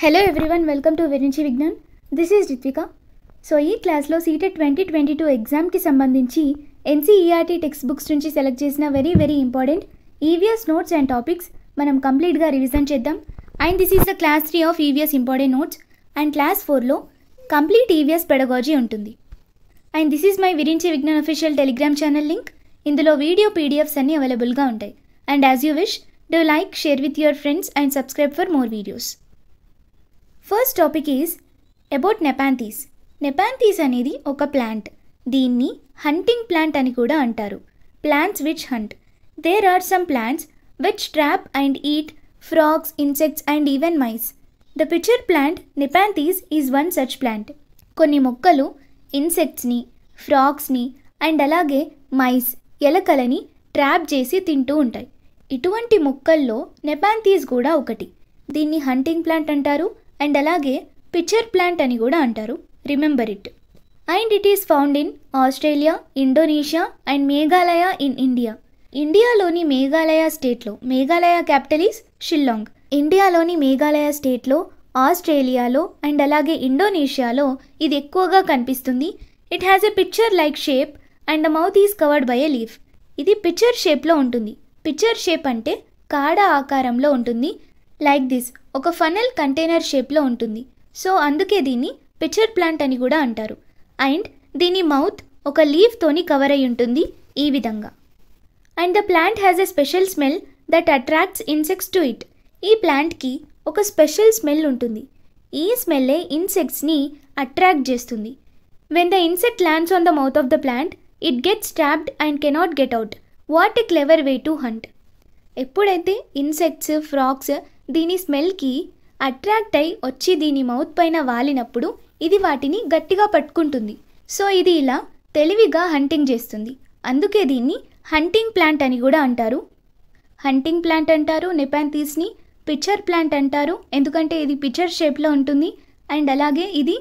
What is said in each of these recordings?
Hello everyone welcome to Virinchi Vignan this is Ritvika so ఈ క్లాస్లో CTET twenty twenty two ఎగ్జామ్కి సంబంధించి ఎన్సీఈఆర్టీ టెక్స్ట్ బుక్స్ నుంచి సెలెక్ట్ చేసిన very very important EVS notes and topics మనం కంప్లీట్గా రివిజన్ చేద్దాం and this is the class three of EVS important notes and class ఫోర్లో కంప్లీట్ ఈవీఎస్ పెడగాజీ ఉంటుంది and this is my Virinchi Vignan official Telegram channel link ఇందులో video PDFs అన్నీ అవైలబుల్గా ఉంటాయి and as you wish do like share with your friends and subscribe for more videos first topic is about Nepenthes Nepenthes అనేది ఒక plant దీన్ని hunting plant అని కూడా అంటారు plants which hunt there are some plants which trap and eat frogs insects and even mice the pitcher plant Nepenthes is one such plant కొన్ని మొక్కలు ఇన్సెక్ట్స్ని ఫ్రాగ్స్ని అండ్ అలాగే మైస్ ఎలకలని ట్రాప్ చేసి తింటూ ఉంటాయి ఇటువంటి మొక్కల్లో నెపాంతీస్ కూడా ఒకటి దీన్ని హంటింగ్ ప్లాంట్ అంటారు అండ్ అలాగే పిక్చర్ ప్లాంట్ అని కూడా అంటారు remember it and it is found in Australia Indonesia and Meghalaya in India ఇండియాలోని మేఘాలయ స్టేట్లో మేఘాలయ క్యాపిటల్ ఈస్ షిల్లాంగ్ ఇండియాలోని మేఘాలయ స్టేట్లో ఆస్ట్రేలియాలో అండ్ అలాగే ఇండోనేషియాలో ఇది ఎక్కువగా కనిపిస్తుంది it has a pitcher like shape and mouth is covered by a leaf ఇది పిక్చర్ షేప్లో ఉంటుంది పిక్చర్ షేప్ అంటే కాడ ఆకారంలో ఉంటుంది లైక్ దిస్ ఒక ఫనల్ కంటైనర్ షేప్లో ఉంటుంది సో అందుకే దీన్ని పిచ్చర్ ప్లాంట్ అని కూడా అంటారు అండ్ దీని మౌత్ ఒక లీఫ్తోని కవర్ అయి ఉంటుంది ఈ విధంగా and the plant has a special smell that attracts insects to it ఈ ప్లాంట్కి ఒక స్పెషల్ స్మెల్ ఉంటుంది ఈ స్మెల్లే ఇన్సెక్ట్స్ని అట్రాక్ట్ చేస్తుంది when the insect lands on the mouth of the plant it get stabbed and cannot get out what a clever way to hunt ఎప్పుడైతే insects frogs దీని స్మెల్కి అట్రాక్ట్ అయి వచ్చి దీని మౌత్ పైన వాలినప్పుడు ఇది వాటిని గట్టిగా పట్టుకుంటుంది సో ఇది ఇలా తెలివిగా హంటింగ్ చేస్తుంది అందుకే దీన్ని హంటింగ్ ప్లాంట్ అని కూడా అంటారు హంటింగ్ ప్లాంట్ అంటారు నెపాంతీస్ని పిక్చర్ ప్లాంట్ అంటారు ఎందుకంటే ఇది పిక్చర్ షేప్లో ఉంటుంది అండ్ అలాగే ఇది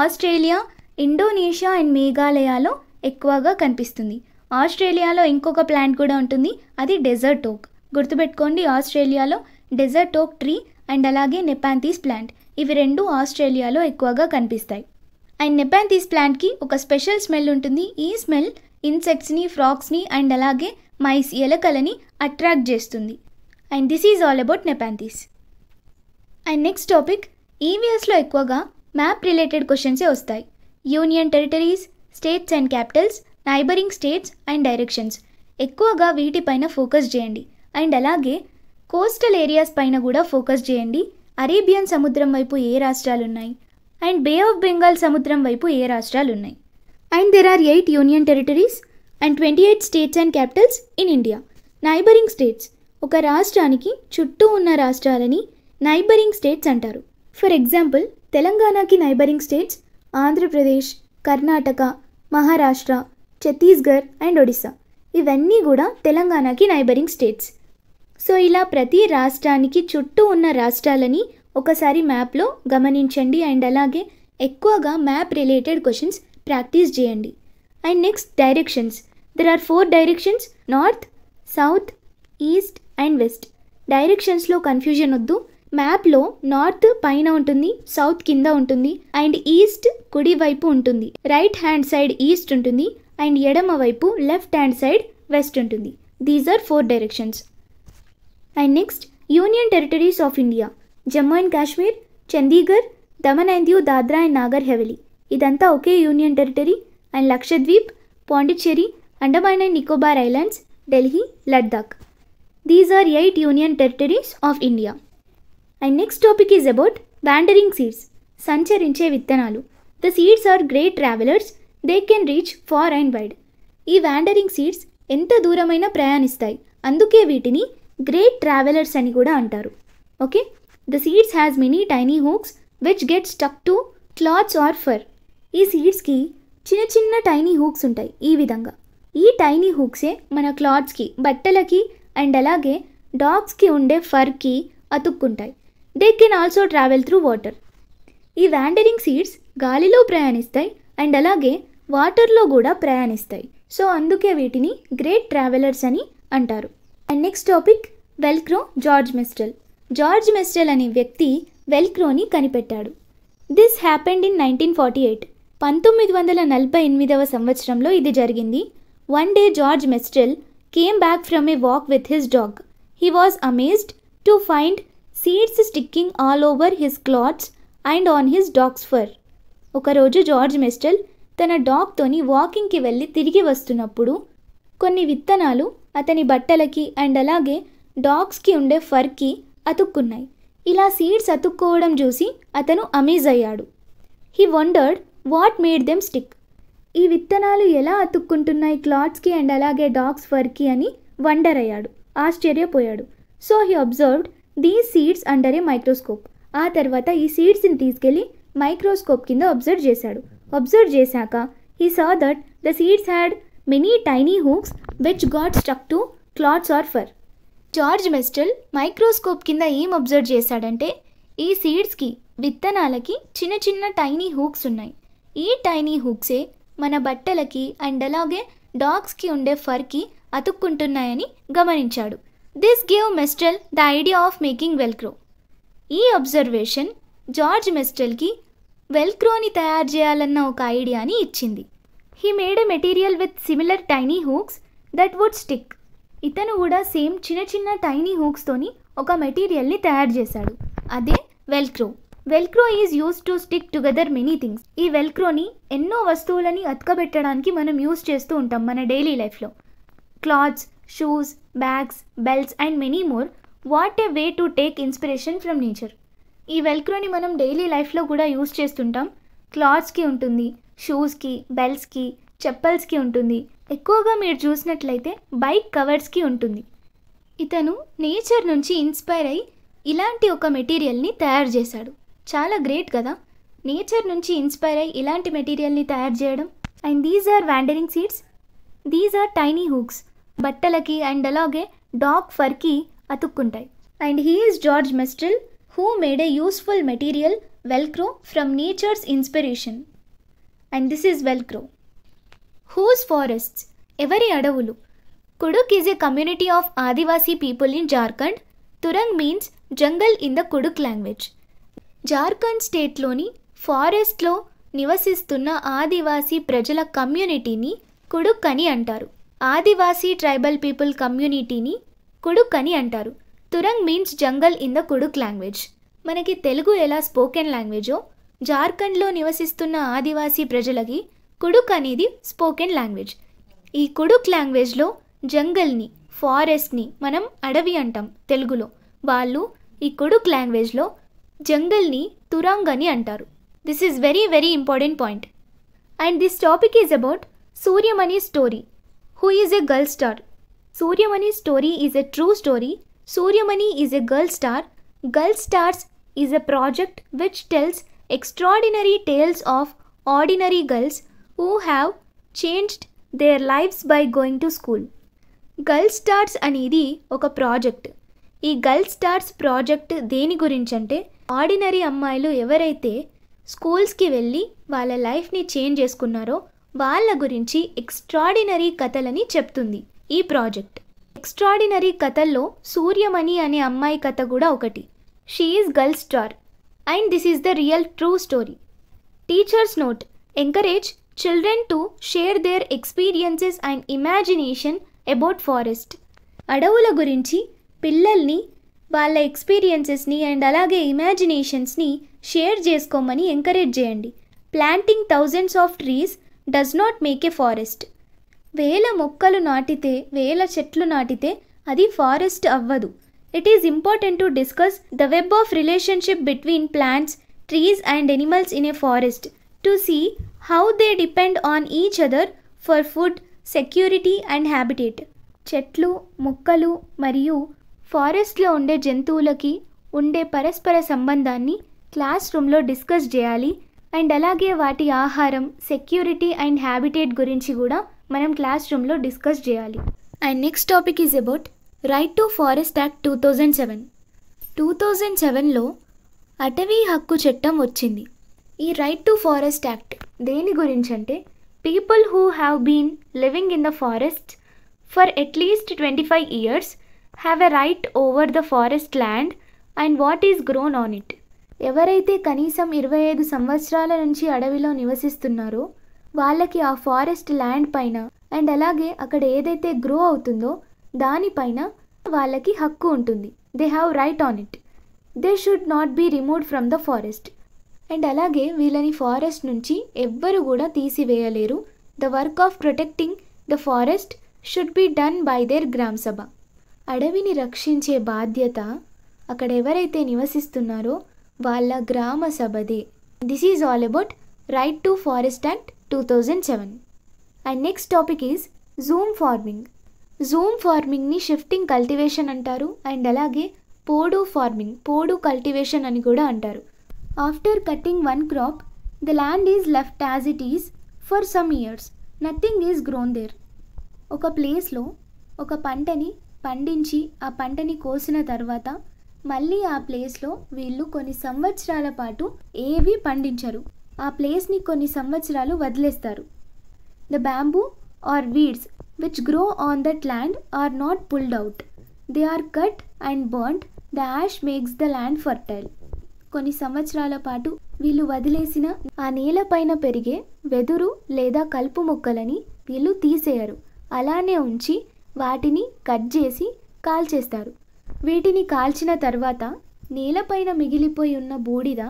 ఆస్ట్రేలియా ఇండోనేషియా అండ్ మేఘాలయాలో ఎక్కువగా కనిపిస్తుంది ఆస్ట్రేలియాలో ఇంకొక ప్లాంట్ కూడా ఉంటుంది అది డెజర్ట్ ఓక్ గుర్తుపెట్టుకోండి ఆస్ట్రేలియాలో డెజర్ట్ ఓక్ ట్రీ అండ్ అలాగే నెపాంతీస్ ప్లాంట్ ఇవి రెండు ఆస్ట్రేలియాలో ఎక్కువగా కనిపిస్తాయి అండ్ నెపాంతీస్ ప్లాంట్కి ఒక స్పెషల్ స్మెల్ ఉంటుంది ఈ స్మెల్ ఇన్సెక్ట్స్ని ఫ్రాక్స్ని అండ్ అలాగే మైస్ ఎలకలని అట్రాక్ట్ చేస్తుంది and this is all about Nepenthes and next topic ఈవీఎస్లో ఎక్కువగా మ్యాప్ రిలేటెడ్ క్వశ్చన్సే వస్తాయి union territories states and capitals neighbouring states and directions ఎక్కువగా వీటిపైన ఫోకస్ చేయండి అండ్ అలాగే కోస్టల్ ఏరియాస్ పైన కూడా ఫోకస్ చేయండి అరేబియన్ సముద్రం వైపు ఏ రాష్ట్రాలు ఉన్నాయి అండ్ బే ఆఫ్ బెంగాల్ సముద్రం వైపు ఏ రాష్ట్రాలు ఉన్నాయి and there are eight union territories and twenty eight states and Capitals in India neighbouring states ఒక రాష్ట్రానికి చుట్టూ ఉన్న రాష్ట్రాలని నైబరింగ్ స్టేట్స్ అంటారు ఫర్ ఎగ్జాంపుల్ తెలంగాణకి neighbouring states Andhra Pradesh Karnataka Maharashtra Chhattisgarh and Odisha ఇవన్నీ కూడా తెలంగాణకి నైబరింగ్ స్టేట్స్ సో ఇలా ప్రతి రాష్ట్రానికి చుట్టూ ఉన్న రాష్ట్రాలని ఒకసారి మ్యాప్లో గమనించండి అండ్ అలాగే ఎక్కువగా మ్యాప్ రిలేటెడ్ క్వశ్చన్స్ ప్రాక్టీస్ చేయండి and next directions there are four directions north south east and west డైరెక్షన్స్లో కన్ఫ్యూజన్ వద్దు మ్యాప్లో నార్త్ పైన ఉంటుంది సౌత్ కింద ఉంటుంది అండ్ ఈస్ట్ కుడి వైపు ఉంటుంది రైట్ హ్యాండ్ సైడ్ ఈస్ట్ ఉంటుంది అండ్ ఎడమ వైపు లెఫ్ట్ హ్యాండ్ సైడ్ వెస్ట్ ఉంటుంది these are four directions and next union territories of India Jammu and Kashmir Chandigarh Daman and Diu Dadra and Nagar Haveli ఇదంతా ఒకే union territory and Lakshadweep Pondicherry Andaman and Nicobar islands Delhi Ladakh these are eight union territories of India and next topic is about wandering seeds సంచరించే విత్తనాలు the seeds are great travellers they can reach far and wide ఈ wandering seeds ఎంత దూరమైనా ప్రయాణిస్తాయి అందుకే వీటిని great travellers అని కూడా అంటారు okay the seeds has many tiny hooks which get stuck to clothes or fur ఈ సీడ్స్కి చిన్న చిన్న టైనీ హూక్స్ ఉంటాయి ఈ విధంగా ఈ టైనీ హూక్సే మన క్లాత్స్కి బట్టలకి అండ్ అలాగే డాగ్స్కి ఉండే ఫర్కి అతుక్కుంటాయి they can also travel through water ఈ వ్యాండరింగ్ సీడ్స్ గాలిలో ప్రయాణిస్తాయి అండ్ అలాగే వాటర్లో కూడా ప్రయాణిస్తాయి సో అందుకే వీటిని గ్రేట్ ట్రావెలర్స్ అని అంటారు and next topic velcro George Mestral George Mestral అనే వ్యక్తి వెల్క్రోని కనిపెట్టాడు this happened in nineteen forty eight పంతొమ్మిది వందల నలభై ఎనిమిదవ సంవత్సరంలో ఇది జరిగింది one day George Mestral came back from a walk with his dog he was amazed to find seeds sticking all over his clothes and on his dog's fur ఒకరోజు George Mestral తన డాగ్తోని వాకింగ్కి వెళ్ళి తిరిగి వస్తున్నప్పుడు కొన్ని విత్తనాలు అతని బట్టలకి అండ్ అలాగే డాగ్స్కి ఉండే ఫర్కి అతుక్కున్నాయి ఇలా సీడ్స్ అతుక్కోవడం చూసి అతను అమేజ్ అయ్యాడు he wondered what made them stick ఈ విత్తనాలు ఎలా అతుక్కుంటున్నాయి క్లాత్స్కి అండ్ అలాగే డాగ్స్ ఫర్కి అని వండర్ అయ్యాడు ఆశ్చర్యపోయాడు so he observed the seeds under a microscope ఆ తర్వాత ఈ సీడ్స్ని తీసుకెళ్ళి మైక్రోస్కోప్ కింద అబ్జర్వ్ చేశాడు అబ్జర్వ్ చేశాక he saw that the seeds had many tiny hooks which got stuck to clothes or fur George Mestral microscope కింద ఏం అబ్జర్వ్ చేశాడంటే ఈ సీడ్స్కి విత్తనాలకి చిన్న చిన్న టైనీ హూక్స్ ఉన్నాయి ఈ టైనీ హూక్సే మన బట్టలకి అండ్ అలాగే డాగ్స్కి ఉండే ఫర్కి అతుక్కుంటున్నాయని గమనించాడు this gave Mestral the idea of making velcro ఈ అబ్జర్వేషన్ జార్జ్ మెస్టల్కి వెల్క్రోని తయారు చేయాలన్న ఒక ఐడియాని ఇచ్చింది he made a material with similar tiny hooks that would stick ఇతను కూడా సేమ్ చిన్న చిన్న టైనీ హూక్స్తోని ఒక మెటీరియల్ని తయారు చేశాడు అదే velcro velcro is use to stick together many things ఈ వెల్క్రోని ఎన్నో వస్తువులని అతకబెట్టడానికి మనం యూస్ చేస్తూ ఉంటాం మన డైలీ లైఫ్లో clothes shoes bags belts and many more what a way to take inspiration from nature ఈ వెల్క్రోని మనం డైలీ లైఫ్లో కూడా యూస్ చేస్తుంటాం క్లాత్స్కి ఉంటుంది షూస్కి బెల్ట్స్కి చెప్పల్స్కి ఉంటుంది ఎక్కువగా మీరు చూసినట్లయితే బైక్ కవర్స్కి ఉంటుంది ఇతను నేచర్ నుంచి ఇన్స్పైర్ అయ్యి ఇలాంటి ఒక మెటీరియల్ని తయారు చేశాడు చాలా గ్రేట్ కదా నేచర్ నుంచి ఇన్స్పైర్ అయ్యి ఇలాంటి మెటీరియల్ని తయారు చేయడం and these are wandering seeds these are tiny hooks బట్టలకి అండ్ అలాగే డాగ్ ఫర్కి అతుక్కుంటాయి and he is George Mestral who made a useful material velcro from nature's inspiration and this is crow whose forests ఎవరి అడవులు Kurukh is a community of Adivasi people in Jharkhand turang means jungle in the Kurukh language Jharkhand స్టేట్లోని ఫారెస్ట్లో నివసిస్తున్న ఆదివాసీ ప్రజల కమ్యూనిటీని కుడుక్ అని అంటారు ఆదివాసీ tribal people కమ్యూనిటీని Kurukh అని అంటారు turang means jungle in the Kurukh language మనకి తెలుగు ఎలా స్పోకెన్ లాంగ్వేజో జార్ఖండ్లో నివసిస్తున్న ఆదివాసీ ప్రజలకి కుడుక్ అనేది స్పోకెన్ లాంగ్వేజ్ ఈ కుడుక్ లాంగ్వేజ్లో జంగల్ని ఫారెస్ట్ని మనం అడవి అంటాం తెలుగులో వాళ్ళు ఈ కుడుక్ లాంగ్వేజ్లో జంగల్ని తురాంగ్ అని అంటారు this is very very important point and this topic is about Suryamani story who is a girl star Suryamani story is a true story Suryamani is a girl star girl stars is a project which tells extraordinary tales of ordinary girls who have changed their lives by going to school girl stars అనేది ఒక project ఈ girl stars project దేని గురించి అంటే ordinary అమ్మాయిలు ఎవరైతే స్కూల్స్కి వెళ్ళి వాళ్ళ లైఫ్ని చేంజ్ చేసుకున్నారో వాళ్ళ గురించి ఎక్స్ట్రాడినరీ కథలని చెప్తుంది ఈ ప్రాజెక్ట్ ఎక్స్ట్రాడినరీ కథల్లో సూర్యమణి అనే అమ్మాయి కథ కూడా ఒకటి she is girl star and this is the real true story teachers note encourage children to share their experiences and imagination about forest అడవుల గురించి పిల్లల్ని వాళ్ళ ఎక్స్పీరియన్సెస్ని అండ్ అలాగే ఇమాజినేషన్స్ని షేర్ చేసుకోమని ఎంకరేజ్ చేయండి planting thousands of trees does not make a forest వేల మొక్కలు నాటితే వేల చెట్లు నాటితే అది ఫారెస్ట్ అవ్వదు it is important to discuss the web of relationship between plants trees and animals in a forest to see how they depend on each other for food, security and habitat చెట్లు మొక్కలు మరియు ఫారెస్ట్లో ఉండే జంతువులకి ఉండే పరస్పర సంబంధాన్ని క్లాస్ రూమ్లో డిస్కస్ చేయాలి అండ్ అలాగే వాటి ఆహారం సెక్యూరిటీ అండ్ హ్యాబిటేట్ గురించి కూడా మనం క్లాస్ రూమ్లో డిస్కస్ చేయాలి and next topic is about right to forest act two thousand seven two thousand సెవెన్లో అటవీ హక్కు చట్టం వచ్చింది ఈ రైట్ టు ఫారెస్ట్ యాక్ట్ దేని గురించి అంటే people who have been living in the forest for at least twenty five years have a right over the forest land and what is grown on it ఎవరైతే కనీసం ఇరవై ఐదు సంవత్సరాల నుంచి అడవిలో నివసిస్తున్నారో వాళ్ళకి ఆ ఫారెస్ట్ ల్యాండ్ పైన అండ్ అలాగే అక్కడ ఏదైతే గ్రో అవుతుందో దానిపైన వాళ్ళకి హక్కు ఉంటుంది they have right on it they should not be removed from the forest and అలాగే వీళ్ళని ఫారెస్ట్ నుంచి ఎవ్వరు కూడా తీసివేయలేరు the work of protecting the forest should be done by their gram sabha అడవిని రక్షించే బాధ్యత అక్కడ ఎవరైతే నివసిస్తున్నారో వాళ్ళ గ్రామ సభదే this is all about right to forest act two thousand seven and next topic is jhum farming jhum ఫార్మింగ్ని షిఫ్టింగ్ కల్టివేషన్ అంటారు అండ్ అలాగే పోడు ఫార్మింగ్ పోడు కల్టివేషన్ అని కూడా అంటారు after cutting one crop the land is left as it is for some years nothing is grown there ఒక ప్లేస్లో ఒక పంటని పండించి ఆ పంటని కోసిన తర్వాత మళ్ళీ ఆ ప్లేస్లో వీళ్ళు కొన్ని సంవత్సరాల పాటు ఏవి పండించరు ఆ ప్లేస్ని కొన్ని సంవత్సరాలు వదిలేస్తారు the bamboo or weeds which grow on that land are not pulled out. They are cut and burnt. The ash makes the land fertile. కొన్ని సంవత్సరాల పాటు వీళ్ళు వదిలేసిన ఆ నేలపైన పెరిగే వెదురు లేదా కలుపు మొక్కలని వీళ్ళు తీసేయరు అలానే ఉంచి వాటిని కట్ చేసి కాల్చేస్తారు వీటిని కాల్చిన తర్వాత నేలపైన మిగిలిపోయి ఉన్న బూడిద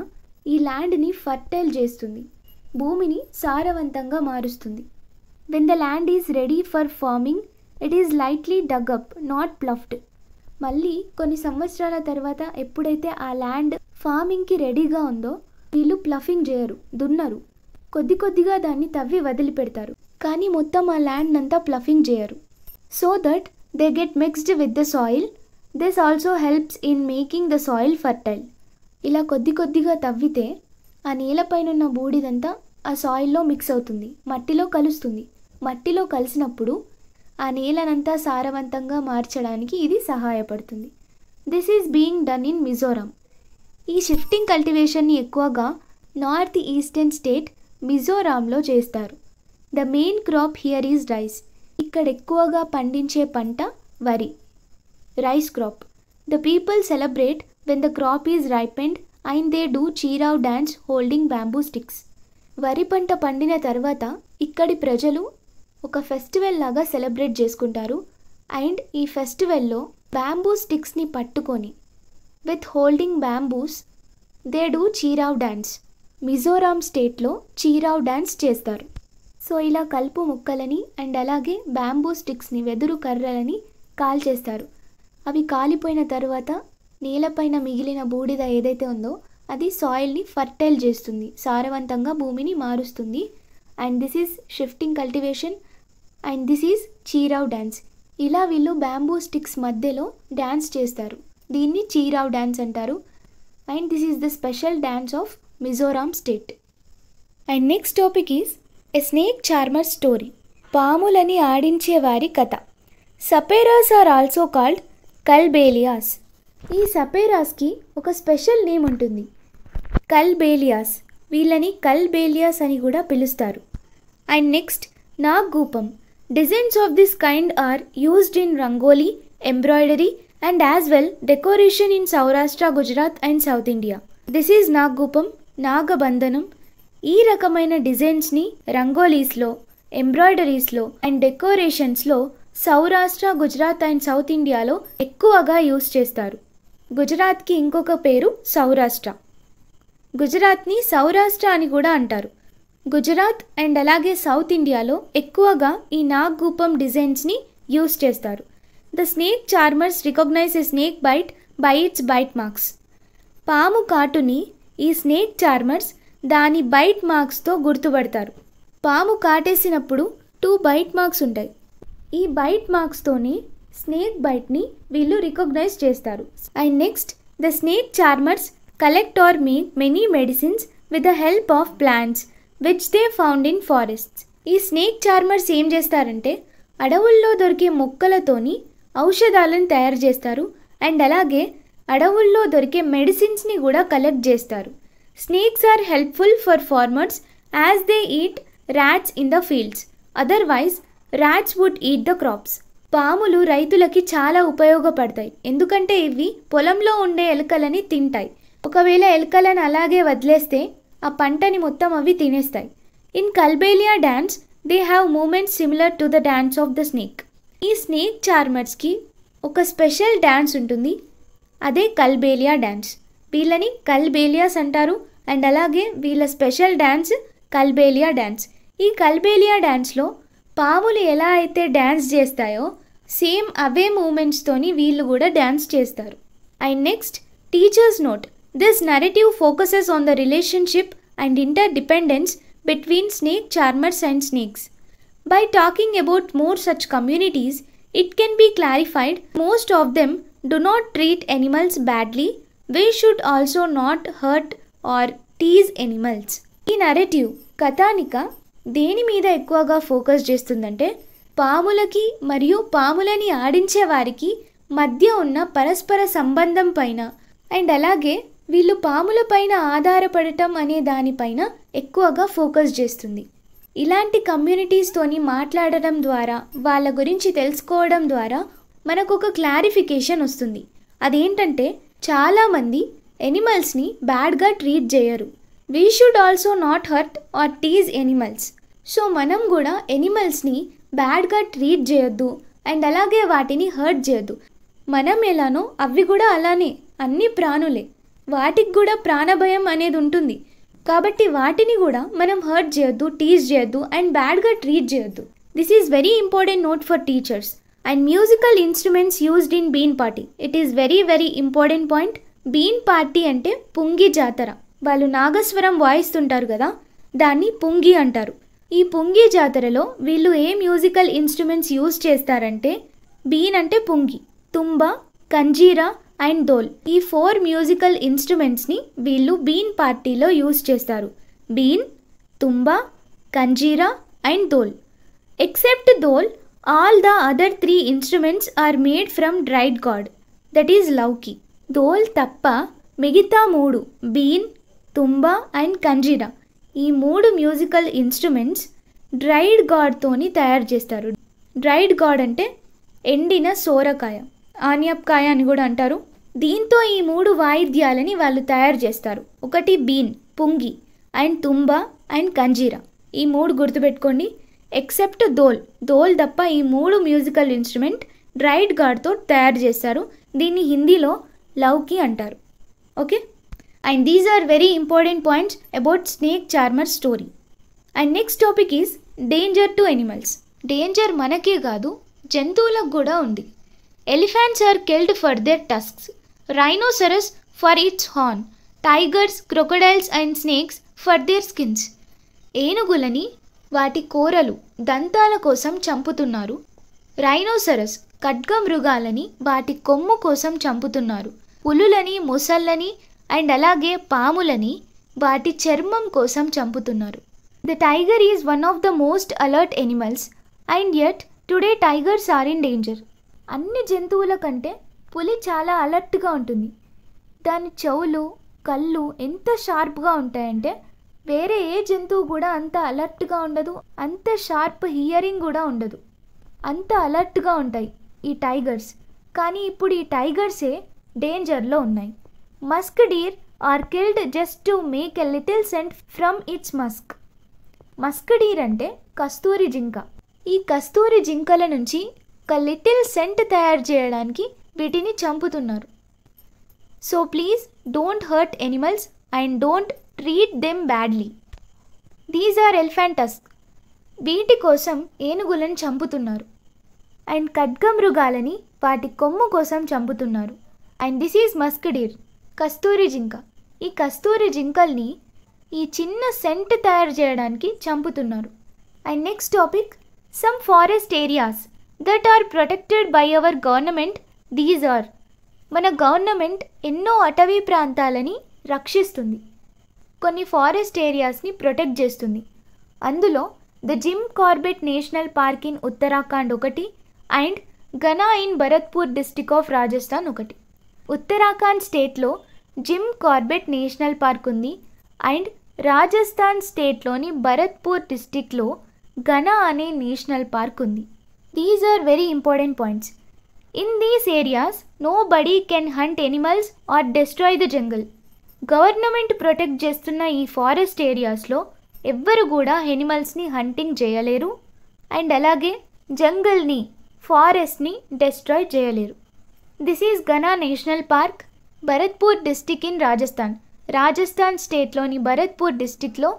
ఈ ల్యాండ్ని ఫర్టైల్ చేస్తుంది భూమిని సారవంతంగా మారుస్తుంది when the land is ready for farming it is lightly dug up not ploughed మళ్ళీ కొన్ని సంవత్సరాల తర్వాత ఎప్పుడైతే ఆ ల్యాండ్ ఫార్మింగ్కి రెడీగా ఉందో వీళ్ళు ప్లఫింగ్ చేయరు దున్నరు కొద్ది కొద్దిగా దాన్ని తవ్వి వదిలిపెడతారు కానీ మొత్తం ఆ ల్యాండ్ అంతా ప్లఫింగ్ చేయరు so that they get mixed with the soil this also helps in making the soil fertile ఇలా కొద్ది కొద్దిగా తవ్వితే ఆ నేలపైనున్న బూడిదంతా ఆ సాయిల్లో మిక్స్ అవుతుంది మట్టిలో కలుస్తుంది మట్టిలో కలిసినప్పుడు ఆ నేలనంతా సారవంతంగా మార్చడానికి ఇది సహాయపడుతుంది this is being done in Mizoram ఈ షిఫ్టింగ్ కల్టివేషన్ని ఎక్కువగా నార్త్ ఈస్టర్న్ స్టేట్ మిజోరాంలో చేస్తారు the main crop here is rice ఇక్కడ ఎక్కువగా పండించే పంట వరి rice crop the people celebrate when the crop is ripened and they do Cheraw dance holding bamboo sticks వరి పంట పండిన తర్వాత ఇక్కడి ప్రజలు ఒక ఫెస్టివల్ లాగా సెలబ్రేట్ చేసుకుంటారు అండ్ ఈ ఫెస్టివల్లో బ్యాంబూ స్టిక్స్ని పట్టుకొని with holding bamboos they do Cheraw dance Mizoram స్టేట్లో చీరావ్ డ్యాన్స్ చేస్తారు సో ఇలా కలుపు ముక్కలని అండ్ అలాగే బ్యాంబూ స్టిక్స్ని వెదురు కర్రలని కాల్చేస్తారు అవి కాలిపోయిన తర్వాత నేలపైన మిగిలిన బూడిద ఏదైతే ఉందో అది సాయిల్ని ఫర్టైల్ చేస్తుంది సారవంతంగా భూమిని మారుస్తుంది and this is shifting cultivation and this is Cheraw dance ఇలా వీళ్ళు బ్యాంబూ స్టిక్స్ మధ్యలో డ్యాన్స్ చేస్తారు దీన్ని చీరావ్ డ్యాన్స్ అంటారు and this is the special dance of Mizoram state and next topic is a snake charmer story పాములని ఆడించేవారి కథ saperas are also called Kalbelias ఈ సపేరాస్కి ఒక స్పెషల్ నేమ్ ఉంటుంది కల్బేలియాస్ వీళ్ళని కల్బేలియాస్ అని కూడా పిలుస్తారు అండ్ నెక్స్ట్ గూపం designs of this kind are used in rangoli embroidery and as well decoration in Saurashtra Gujarat and south India this is నాగూపం నాగబంధనం ఈ రకమైన డిజైన్స్ని రంగోలీస్లో ఎంబ్రాయిడరీస్లో అండ్ డెకోరేషన్స్లో సౌరాష్ట్ర గుజరాత్ అండ్ సౌత్ ఇండియాలో ఎక్కువగా యూస్ చేస్తారు గుజరాత్కి ఇంకొక పేరు సౌరాష్ట్ర గుజరాత్ని సౌరాష్ట్ర అని కూడా అంటారు గుజరాత్ అండ్ అలాగే సౌత్ ఇండియాలో ఎక్కువగా ఈ నాగ్ గూపం డిజైన్స్ని యూస్ చేస్తారు the snake charmers recognise a snake bite by its bite marks పాము కాటుని ఈ స్నేక్ చార్మర్స్ దాని బైట్ మార్క్స్తో గుర్తుపడతారు పాము కాటేసినప్పుడు టూ బైట్ మార్క్స్ ఉంటాయి ఈ బైట్ మార్క్స్తోనే స్నేక్ బైట్ని వీళ్ళు రికగ్నైజ్ చేస్తారు and next the snake charmers collect are me many medicines with the help of plants which they found in forests ఈ స్నేక్ చార్మర్స్ ఏం చేస్తారంటే అడవుల్లో దొరికే మొక్కలతోని ఔషధాలను తయారు చేస్తారు అండ్ అలాగే అడవుల్లో దొరికే మెడిసిన్స్ని కూడా కలెక్ట్ చేస్తారు snakes are helpful for farmers as they eat rats in the fields otherwise rats would eat the crops పాములు రైతులకి చాలా ఉపయోగపడతాయి ఎందుకంటే ఇవి పొలంలో ఉండే ఎలుకలని తింటాయి ఒకవేళ ఎలుకలను అలాగే వదిలేస్తే ఆ పంటని మొత్తం అవి తినేస్తాయి in Kalbelia dance they have movements similar to the dance of the snake ఈ స్నేక్ చార్మర్స్కి ఒక స్పెషల్ డ్యాన్స్ ఉంటుంది అదే కల్బేలియా డ్యాన్స్ వీళ్ళని కల్బేలియాస్ అంటారు అండ్ అలాగే వీళ్ళ స్పెషల్ డ్యాన్స్ కల్బేలియా డ్యాన్స్ ఈ కల్బేలియా డ్యాన్స్లో పాములు ఎలా అయితే డ్యాన్స్ చేస్తాయో సేమ్ అవే మూమెంట్స్తోని వీళ్ళు కూడా డ్యాన్స్ చేస్తారు and next teachers note this narrative focuses on the relationship and interdependence between snake charmers and snakes by talking about more such communities it can be clarified most of them do not treat animals badly we should also not hurt or tease animals ఈ narrative కథానిక దేని మీద ఎక్కువగా focus చేస్తుందంటే పాములకి మరియు పాములని ఆడించే వారికి మధ్య ఉన్న పరస్పర సంబంధం పైన అండ్ అలాగే వీళ్ళు పాముల పైన ఆధారపడటం అనే దానిపైన ఎక్కువగా ఫోకస్ చేస్తుంది ఇలాంటి కమ్యూనిటీస్తోని మాట్లాడడం ద్వారా వాళ్ళ గురించి తెలుసుకోవడం ద్వారా మనకు ఒక క్లారిఫికేషన్ వస్తుంది అదేంటంటే చాలామంది ఎనిమల్స్ని బ్యాడ్గా ట్రీట్ చేయరు we should also not hurt or tease animals so మనం కూడా ఎనిమల్స్ని బ్యాడ్గా ట్రీట్ చేయొద్దు అండ్ అలాగే వాటిని హర్ట్ చేయొద్దు మనం ఎలానో అవి కూడా అలానే అన్ని ప్రాణులే వాటికి కూడా ప్రాణభయం అనేది ఉంటుంది కాబట్టి వాటిని కూడా మనం హర్ట్ చేయొద్దు టీజ్ చేయొద్దు అండ్ బ్యాడ్గా ట్రీట్ చేయొద్దు this is very important note for teachers and musical instruments used in been party it is very very important point been party అంటే పుంగి జాతర వాళ్ళు నాగస్వరం వాయిస్తుంటారు కదా దాన్ని పుంగి అంటారు ఈ పుంగి జాతరలో వీళ్ళు ఏ మ్యూజికల్ ఇన్స్ట్రుమెంట్స్ యూజ్ చేస్తారంటే బీన్ అంటే పుంగి తుంబ కంజీరా అండ్ డోల్ ఈ ఫోర్ మ్యూజికల్ ఇన్స్ట్రుమెంట్స్ని వీళ్ళు బీన్ పార్టీలో యూజ్ చేస్తారు been tumba kanjira and dhol except dhol all the other three instruments are made from dried gourd that is lauki దోల్ తప్ప మిగతా మూడు బీన్ తుంబా అండ్ కంజీరా ఈ మూడు మ్యూజికల్ ఇన్స్ట్రుమెంట్స్ డ్రైడ్ గాడ్తోని తయారు చేస్తారు డ్రైడ్ గాడ్ అంటే ఎండిన సోరకాయ ఆనియప్కాయ అని కూడా అంటారు దీంతో ఈ మూడు వాయిద్యాలని వాళ్ళు తయారు చేస్తారు ఒకటి బీన్ పుంగి అండ్ తుంబ అండ్ కంజీరా ఈ మూడు గుర్తుపెట్టుకోండి ఎక్సెప్ట్ దోల్ దోల్ తప్ప ఈ మూడు మ్యూజికల్ ఇన్స్ట్రుమెంట్ డ్రైడ్ గార్డ్తో తయారు చేస్తారు దీన్ని హిందీలో లౌకి అంటారు okay and these are very important points about snake charmer story and next topic is danger to animals danger మనకే కాదు జంతువులకు కూడా ఉంది elephants are killed for their tusks rhinoceros for its horn tigers crocodiles and snakes for their skins ఏనుగులని వాటి కూరలు దంతాల కోసం చంపుతున్నారు రైనోసరస్ మృగాలని వాటి కొమ్ము కోసం చంపుతున్నారు పులులని మొసళ్ళని అండ్ అలాగే పాములని వాటి చర్మం కోసం చంపుతున్నారు the tiger is one of the most alert animals and yet today tigers are in danger అన్ని జంతువుల కంటే పులి చాలా అలర్ట్గా ఉంటుంది దాని చెవులు కళ్ళు ఎంత షార్ప్గా ఉంటాయంటే వేరే ఏ జంతువు కూడా అంత అలర్ట్గా ఉండదు అంత షార్ప్ హియరింగ్ కూడా ఉండదు అంత అలర్ట్గా ఉంటాయి ఈ టైగర్స్ కానీ ఇప్పుడు ఈ టైగర్సే డేంజర్లో ఉన్నాయి musk deer are killed just to make a little scent from its musk musk deer అంటే కస్తూరి జింక ఈ కస్తూరి జింకల నుంచి ఒక లిటిల్ సెంట్ తయారు చేయడానికి వీటిని చంపుతున్నారు so please don't hurt animals and don't treat them badly these are elephants వీటి కోసం ఏనుగులను చంపుతున్నారు అండ్ మృగాలని వాటి కొమ్ము కోసం చంపుతున్నారు అండ్ దిస్ ఈజ్ మస్కిడీర్ కస్తూరి జింక ఈ కస్తూరి జింకల్ని ఈ చిన్న సెంట్ తయారు చేయడానికి చంపుతున్నారు and next topic some forest areas that are protected by our government these are మన గవర్నమెంట్ ఎన్నో అటవీ ప్రాంతాలని రక్షిస్తుంది కొన్ని ఫారెస్ట్ ఏరియాస్ని ప్రొటెక్ట్ చేస్తుంది అందులో the gym Corbett National Park in Uttarakhand ఒకటి and Gana in Bharatpur district of Rajasthan ఒకటి ఉత్తరాఖండ్ స్టేట్లో జిమ్ కార్బెట్ నేషనల్ పార్క్ ఉంది అండ్ రాజస్థాన్ స్టేట్లోని భరత్పూర్ డిస్టిక్లో గనా అనే నేషనల్ పార్క్ ఉంది are very important points in these areas no body can hunt animals are destroy the jungle government protect చేస్తున్న ఈ ఫారెస్ట్ ఏరియాస్లో ఎవ్వరు కూడా ఎనిమల్స్ని హంటింగ్ చేయలేరు అండ్ అలాగే జంగల్ని ఫారెస్ట్ని డెస్ట్రాయ్ చేయలేరు this is Ghana National Park Bharatpur district in Rajasthan Rajasthan స్టేట్లోని భరత్పూర్ డిస్టిక్లో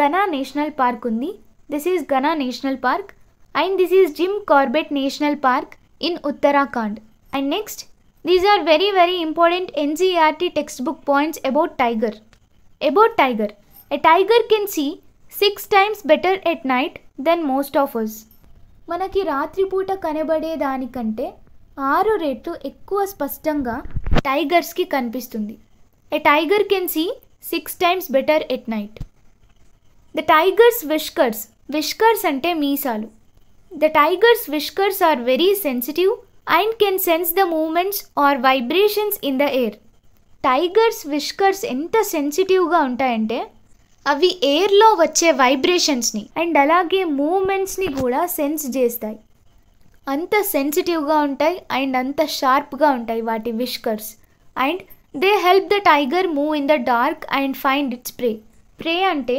గనా నేషనల్ పార్క్ ఉంది this is Ghana National Park and this is Jim Corbett National Park in Uttarakhand and next these are very very important NCERT textbook points about tiger about tiger a tiger can see six times better at night than most of us మనకి రాత్రిపూట కనబడే దానికంటే ఆరు రేట్లు ఎక్కువ స్పష్టంగా టైగర్స్కి కనిపిస్తుంది a tiger can see six times better at night the tiger's whiskers whiskers అంటే మీసాలు The tiger's whiskers are very sensitive and can sense the movements or vibrations in the air. Tiger's whiskers ఎంత సెన్సిటివ్గా ఉంటాయంటే అవి ఎయిర్లో వచ్చే వైబ్రేషన్స్ని and అలాగే మూమెంట్స్ని కూడా sense చేస్తాయి అంత సెన్సిటివ్గా ఉంటాయి అండ్ అంత షార్ప్గా ఉంటాయి వాటి whiskers and they help the tiger move in the dark and find its prey prey అంటే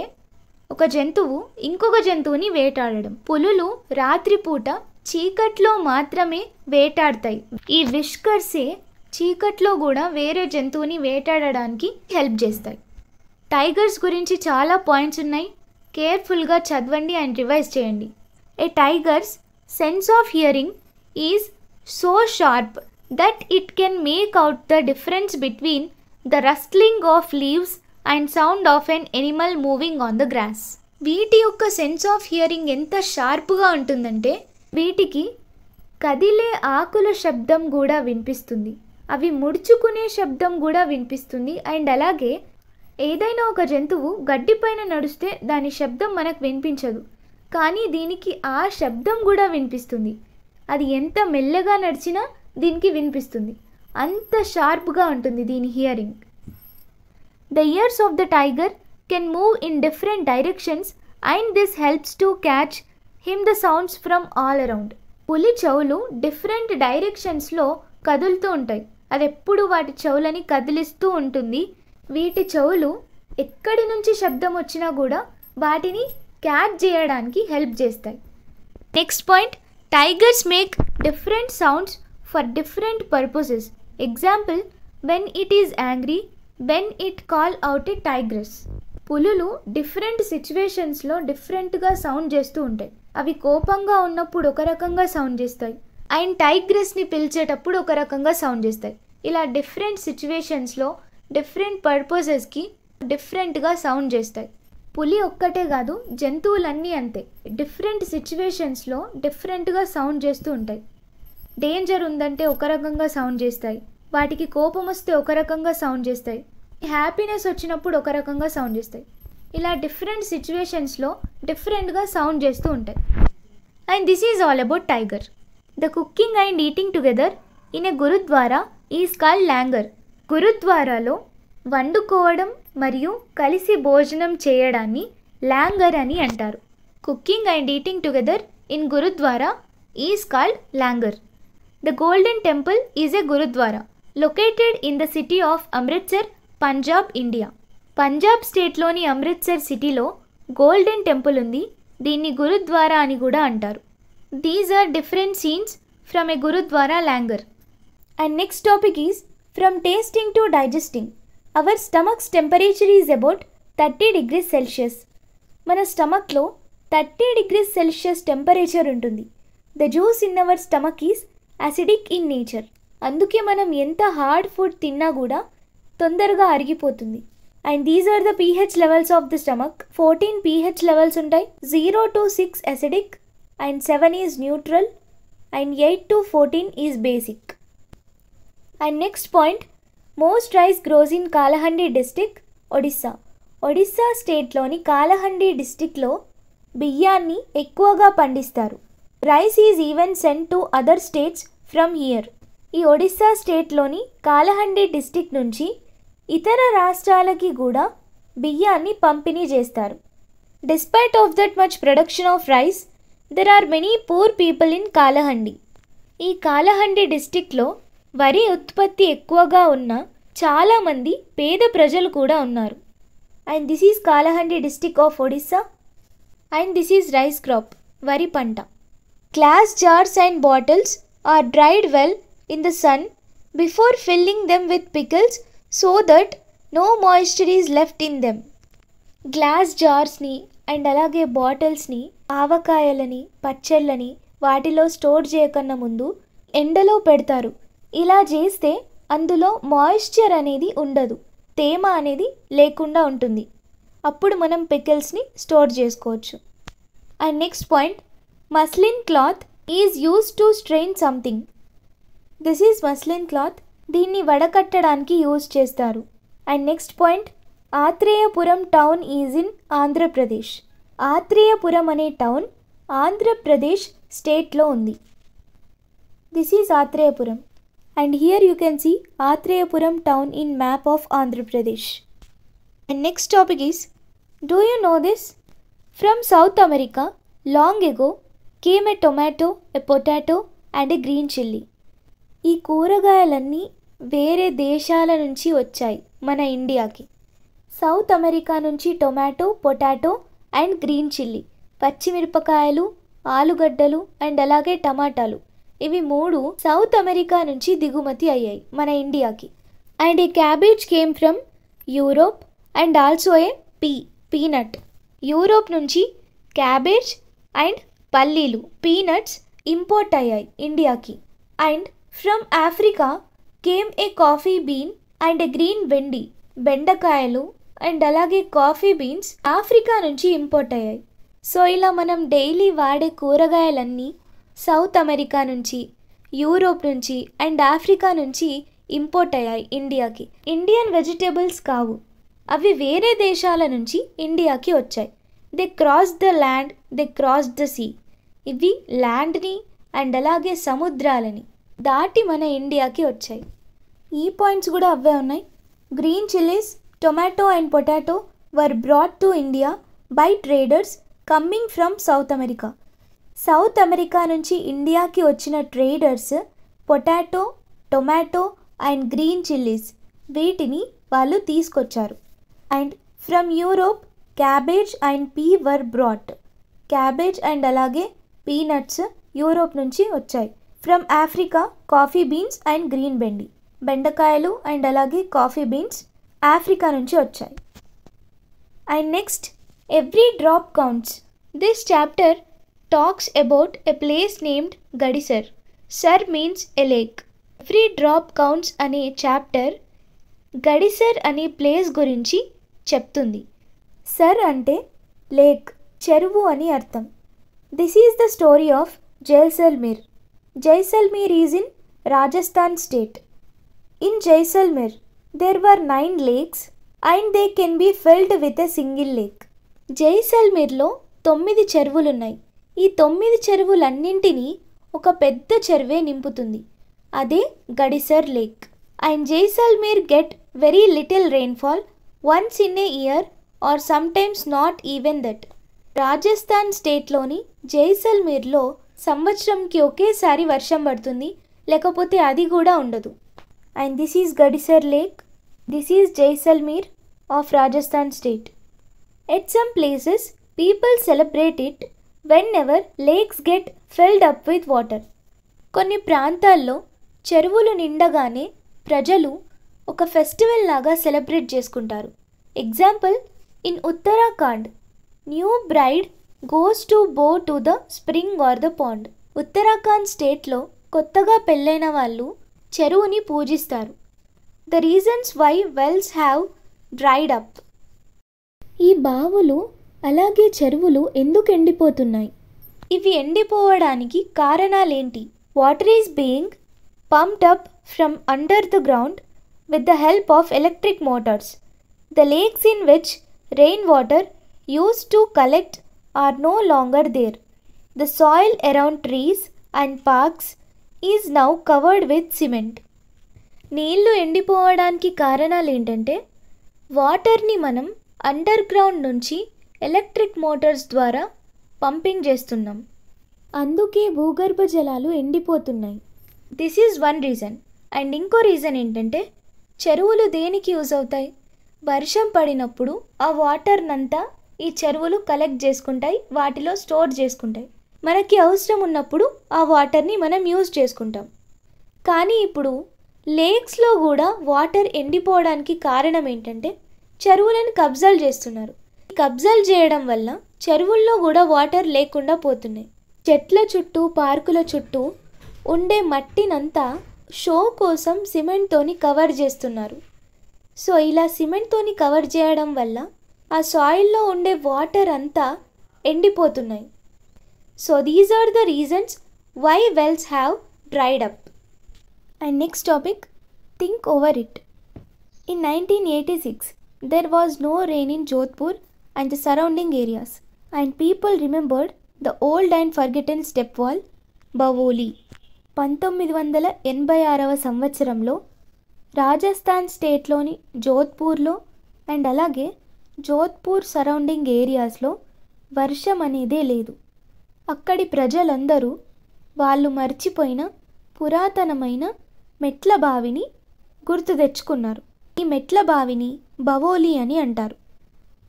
ఒక జంతువు ఇంకొక జంతువుని వేటాడడం పులులు రాత్రిపూట చీకట్లో మాత్రమే వేటాడతాయి ఈ విష్కర్సే చీకట్లో కూడా వేరే జంతువుని వేటాడడానికి హెల్ప్ చేస్తాయి టైగర్స్ గురించి చాలా పాయింట్స్ ఉన్నాయి కేర్ఫుల్గా చదవండి అండ్ రివైజ్ చేయండి a tiger's sense of hearing is so sharp that it can make out the difference between the rustling of leaves and sound of an animal moving on the grass వీటి యొక్క sense of hearing ఎంత షార్ప్గా ఉంటుందంటే వీటికి కదిలే ఆకుల శబ్దం కూడా వినిపిస్తుంది అవి ముడుచుకునే శబ్దం కూడా వినిపిస్తుంది అండ్ అలాగే ఏదైనా ఒక జంతువు గడ్డిపైన నడిస్తే దాని శబ్దం మనకు వినిపించదు కానీ దీనికి ఆ శబ్దం కూడా వినిపిస్తుంది అది ఎంత మెల్లగా నడిచినా దీనికి వినిపిస్తుంది అంత షార్ప్గా ఉంటుంది దీని hearing the ears of the tiger can move in different directions and this helps to catch him the sounds from all around పులి చెవులు డిఫరెంట్ డైరెక్షన్స్లో కదులుతూ ఉంటాయి అది ఎప్పుడు వాటి చెవులని కదిలిస్తూ ఉంటుంది వీటి చెవులు ఎక్కడి నుంచి శబ్దం వచ్చినా కూడా వాటిని క్యాచ్ చేయడానికి హెల్ప్ చేస్తాయి next point tigers make different sounds for different purposes example when it is angry when it call out it tigress పులులు డిఫరెంట్ సిచ్యువేషన్స్లో డిఫరెంట్గా సౌండ్ చేస్తూ ఉంటాయి అవి కోపంగా ఉన్నప్పుడు ఒక రకంగా సౌండ్ చేస్తాయి అండ్ టైగ్రెస్ని పిలిచేటప్పుడు ఒక రకంగా సౌండ్ చేస్తాయి ఇలా డిఫరెంట్ సిచ్యువేషన్స్లో డిఫరెంట్ పర్పసెస్కి డిఫరెంట్గా సౌండ్ చేస్తాయి పులి ఒక్కటే కాదు జంతువులన్నీ అంతే డిఫరెంట్ సిచ్యువేషన్స్లో డిఫరెంట్గా సౌండ్ చేస్తూ ఉంటాయి డేంజర్ ఉందంటే ఒక రకంగా సౌండ్ చేస్తాయి వాటికి కోపం వస్తే ఒక రకంగా సౌండ్ చేస్తాయి హ్యాపీనెస్ వచ్చినప్పుడు ఒక రకంగా సౌండ్ చేస్తాయి ఇలా డిఫరెంట్ సిచ్యువేషన్స్లో డిఫరెంట్గా సౌండ్ చేస్తూ ఉంటాయి and this is all about tiger the cooking and eating together in a gurdwara is call langar గురుద్వారాలో వండుకోవడం మరియు కలిసి భోజనం చేయడాన్ని ల్యాంగర్ అని అంటారు cooking and eating together in gurdwara is called langar the Golden Temple is a gurdwara located in the city of Amritsar Punjab India Punjab స్టేట్లోని అమృత్సర్ సిటీలో గోల్డెన్ టెంపుల్ ఉంది దీన్ని గురుద్వారా అని కూడా అంటారు these are different scenes from A gurdwara langar and next topic is from tasting to digesting our stomach's temperature is about thirty degrees Celsius మన స్టమక్లో thirty degrees Celsius temperature ఉంటుంది the juice in our stomach is acidic in nature అందుకే మనం ఎంత hard food తిన్నా కూడా తొందరగా అరిగిపోతుంది and these are the pH levels of the stomach fourteen pH levels ఉంటాయి zero to six acidic and seven is neutral and eight to fourteen is basic and next point most rice grows in Kalahandi district Odisha Odisha స్టేట్లోని కాలహండి డిస్టిక్లో బియ్యాన్ని ఎక్కువగా పండిస్తారు rice is even send to other states from here ఈ ఒడిస్సా స్టేట్లోని కాలహండి district నుంచి ఇతర రాష్ట్రాలకి కూడా బియ్యాన్ని పంపిణీ చేస్తారు despite of that much production of rice there are many poor people in Kalahandi ఈ కాలహండి డిస్టిక్లో వరి ఉత్పత్తి ఎక్కువగా ఉన్న చాలామంది పేద ప్రజలు కూడా ఉన్నారు and this is Kalahandi district of Odisha and this is rice crop వరి పంట glass jars and bottles are dried well in the sun before filling them with pickles so that no moisture is left in them glass జార్స్ని and అలాగే బాటిల్స్ని ఆవకాయలని పచ్చళ్ళని వాటిలో store చేయకన్నా ముందు ఎండలో పెడతారు ఇలా చేస్తే అందులో మాయిశ్చర్ అనేది ఉండదు తేమ అనేది లేకుండా ఉంటుంది అప్పుడు మనం పికిల్స్ని స్టోర్ చేసుకోవచ్చు and next point muslin cloth is use to strain something this is muslin cloth దీన్ని వడకట్టడానికి యూజ్ చేస్తారు and next point Atreyapuram town is in Andhra Pradesh Atreyapuram అనే టౌన్ ఆంధ్రప్రదేశ్ స్టేట్లో ఉంది this is Atreyapuram and here you can see Atreyapuram town in map of Andhra Pradesh and next topic is do you know this from South America long ago came a tomato a potato and a green chilli ఈ కూరగాయలన్నీ వేరే దేశాల నుంచి వచ్చాయి మన ఇండియాకి South America నుంచి tomato potato and green chilli పచ్చిమిరపకాయలు ఆలుగడ్డలు అండ్ అలాగే టమాటాలు ఇవి మూడు సౌత్ అమెరికా నుంచి దిగుమతి అయ్యాయి మన ఇండియాకి అండ్ ఈ cabbage came from Europe and also a pea peanut Europe నుంచి క్యాబేజ్ అండ్ పల్లీలు పీనట్స్ ఇంపోర్ట్ అయ్యాయి ఇండియాకి and from Africa came a coffee bean and a green bhindi బెండకాయలు అండ్ అలాగే కాఫీ బీన్స్ ఆఫ్రికా నుంచి ఇంపోర్ట్ అయ్యాయి సో ఇలా మనం డైలీ వాడే కూరగాయలన్నీ సౌత్ అమెరికా నుంచి యూరోప్ నుంచి అండ్ ఆఫ్రికా నుంచి ఇంపోర్ట్ అయ్యాయి ఇండియాకి ఇండియన్ వెజిటేబుల్స్ కావు అవి వేరే దేశాల నుంచి ఇండియాకి వచ్చాయి they cross the land they cross the sea ఇవి ల్యాండ్ని అండ్ అలాగే సముద్రాలని దాటి మన ఇండియాకి వచ్చాయి ఈ పాయింట్స్ కూడా అవే ఉన్నాయి green chillies tomato and potato were brought to India by traders coming from South America South America నుంచి ఇండియాకి వచ్చిన traders potato tomato and green chillies వీటిని వాళ్ళు తీసుకొచ్చారు and from Europe cabbage and pea were brought cabbage and అలాగే peanuts Europe నుంచి వచ్చాయి from Africa coffee beans and green bhindi బెండకాయలు అండ్ అలాగే కాఫీ బీన్స్ ఆఫ్రికా నుంచి వచ్చాయి and next every drop counts this chapter talks about a place named Gadisar sar means a lake every drop counts అనే chapter Gadisar అనే place గురించి చెప్తుంది సర్ అంటే lake చెరువు అని అర్థం this is the story of Jaisalmer Jaisalmer is in Rajasthan state in Jaisalmer, there were nine lakes and they can be filled with a single lake. జైసల్మీర్లో తొమ్మిది చెరువులున్నాయి ఈ తొమ్మిది చెరువులన్నింటినీ ఒక పెద్ద చెరువే నింపుతుంది అదే Gadisar lake and Jaisalmer get very little rainfall once in a year or sometimes not even that Rajasthan స్టేట్లోని జైసల్మీర్లో సంవత్సరంకి ఒకేసారి వర్షం పడుతుంది లేకపోతే అది కూడా ఉండదు and this is Gadisar lake this is Jaisalmer of Rajasthan state at some places people celebrate it whenever lakes get filled up with water కొన్ని ప్రాంతాల్లో చెరువులు నిండగానే ప్రజలు ఒక ఫెస్టివల్ లాగా సెలబ్రేట్ చేసుకుంటారు example in Uttarakhand new bride goes to bow to the spring or the pond Uttarakhand స్టేట్లో కొత్తగా పెళ్ళైన వాళ్ళు చెరువుని పూజిస్తారు the reasons why wells have dried up ఈ బావులు అలాగే చెరువులు ఎందుకు ఎండిపోతున్నాయి ఇవి ఎండిపోవడానికి కారణాలేంటి water is being pumped up from under the ground with the help of electric motors the lakes in which rain water use to collect are no longer there. The soil around trees and parks is now covered with cement నీళ్లు ఎండిపోవడానికి కారణాలు ఏంటంటే వాటర్ని మనం underground నుంచి electric motors ద్వారా pumping చేస్తున్నాం అందుకే భూగర్భ జలాలు ఎండిపోతున్నాయి this is one reason and ఇంకో రీజన్ ఏంటంటే చెరువులు దేనికి యూజ్ అవుతాయి వర్షం పడినప్పుడు ఆ వాటర్నంతా ఈ చెరువులు కలెక్ట్ చేసుకుంటాయి వాటిలో స్టోర్ చేసుకుంటాయి మనకి అవసరం ఉన్నప్పుడు ఆ వాటర్ని మనం యూజ్ చేసుకుంటాం కానీ ఇప్పుడు లేక్స్లో కూడా వాటర్ ఎండిపోవడానికి కారణం ఏంటంటే చెరువులను కబ్జాలు చేస్తున్నారు కబ్జాలు చేయడం వల్ల చెరువుల్లో కూడా వాటర్ లేకుండా పోతున్నాయి చెట్ల చుట్టూ పార్కుల చుట్టూ ఉండే మట్టినంతా షో కోసం సిమెంట్తోని కవర్ చేస్తున్నారు సో ఇలా సిమెంట్తోని కవర్ చేయడం వల్ల ఆ సాయిల్లో ఉండే వాటర్ అంతా ఎండిపోతున్నాయి so these are the reasons why wells have dried up and next topic think over it in nineteen eighty six there was no rain in Jodhpur and the surrounding areas and people remembered the old and forgotten step well baoli పంతొమ్మిది వందల ఎనభై ఆరవ సంవత్సరంలో Rajasthan స్టేట్లోని జోధ్పూర్లో and అలాగే Jodhpur surrounding ఏరియాస్లో వర్షం అనేదే లేదు అక్కడి ప్రజలందరూ వాళ్ళు మర్చిపోయిన పురాతనమైన మెట్ల బావిని గుర్తు తెచ్చుకున్నారు ఈ మెట్ల బావిని బవోలి అని అంటారు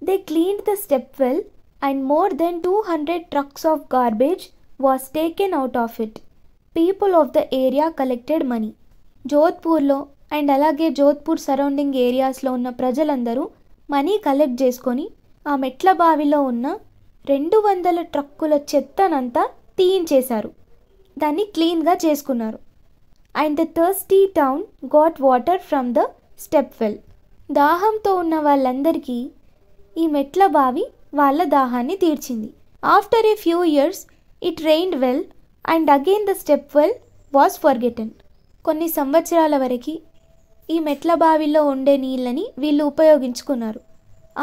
they clean the step well and more than two hundred trucks of garbage was taken out of it people of the area collected money జోధ్పూర్లో అండ్ అలాగే జోధ్పూర్ సరౌండింగ్ ఏరియాస్లో ఉన్న ప్రజలందరూ మనీ కలెక్ట్ చేసుకొని ఆ మెట్ల బావిలో ఉన్న రెండు వందల ట్రక్కుల చెత్తనంతా తీయించేశారు దాన్ని క్లీన్గా చేసుకున్నారు and the thirsty town got water from the step well దాహంతో ఉన్న వాళ్ళందరికీ ఈ మెట్ల బావి వాళ్ళ దాహాన్ని తీర్చింది after a few years it rained well and again the step well was forgotten కొన్ని సంవత్సరాల వరకు ఈ మెట్ల బావిలో ఉండే నీళ్ళని వీళ్ళు ఉపయోగించుకున్నారు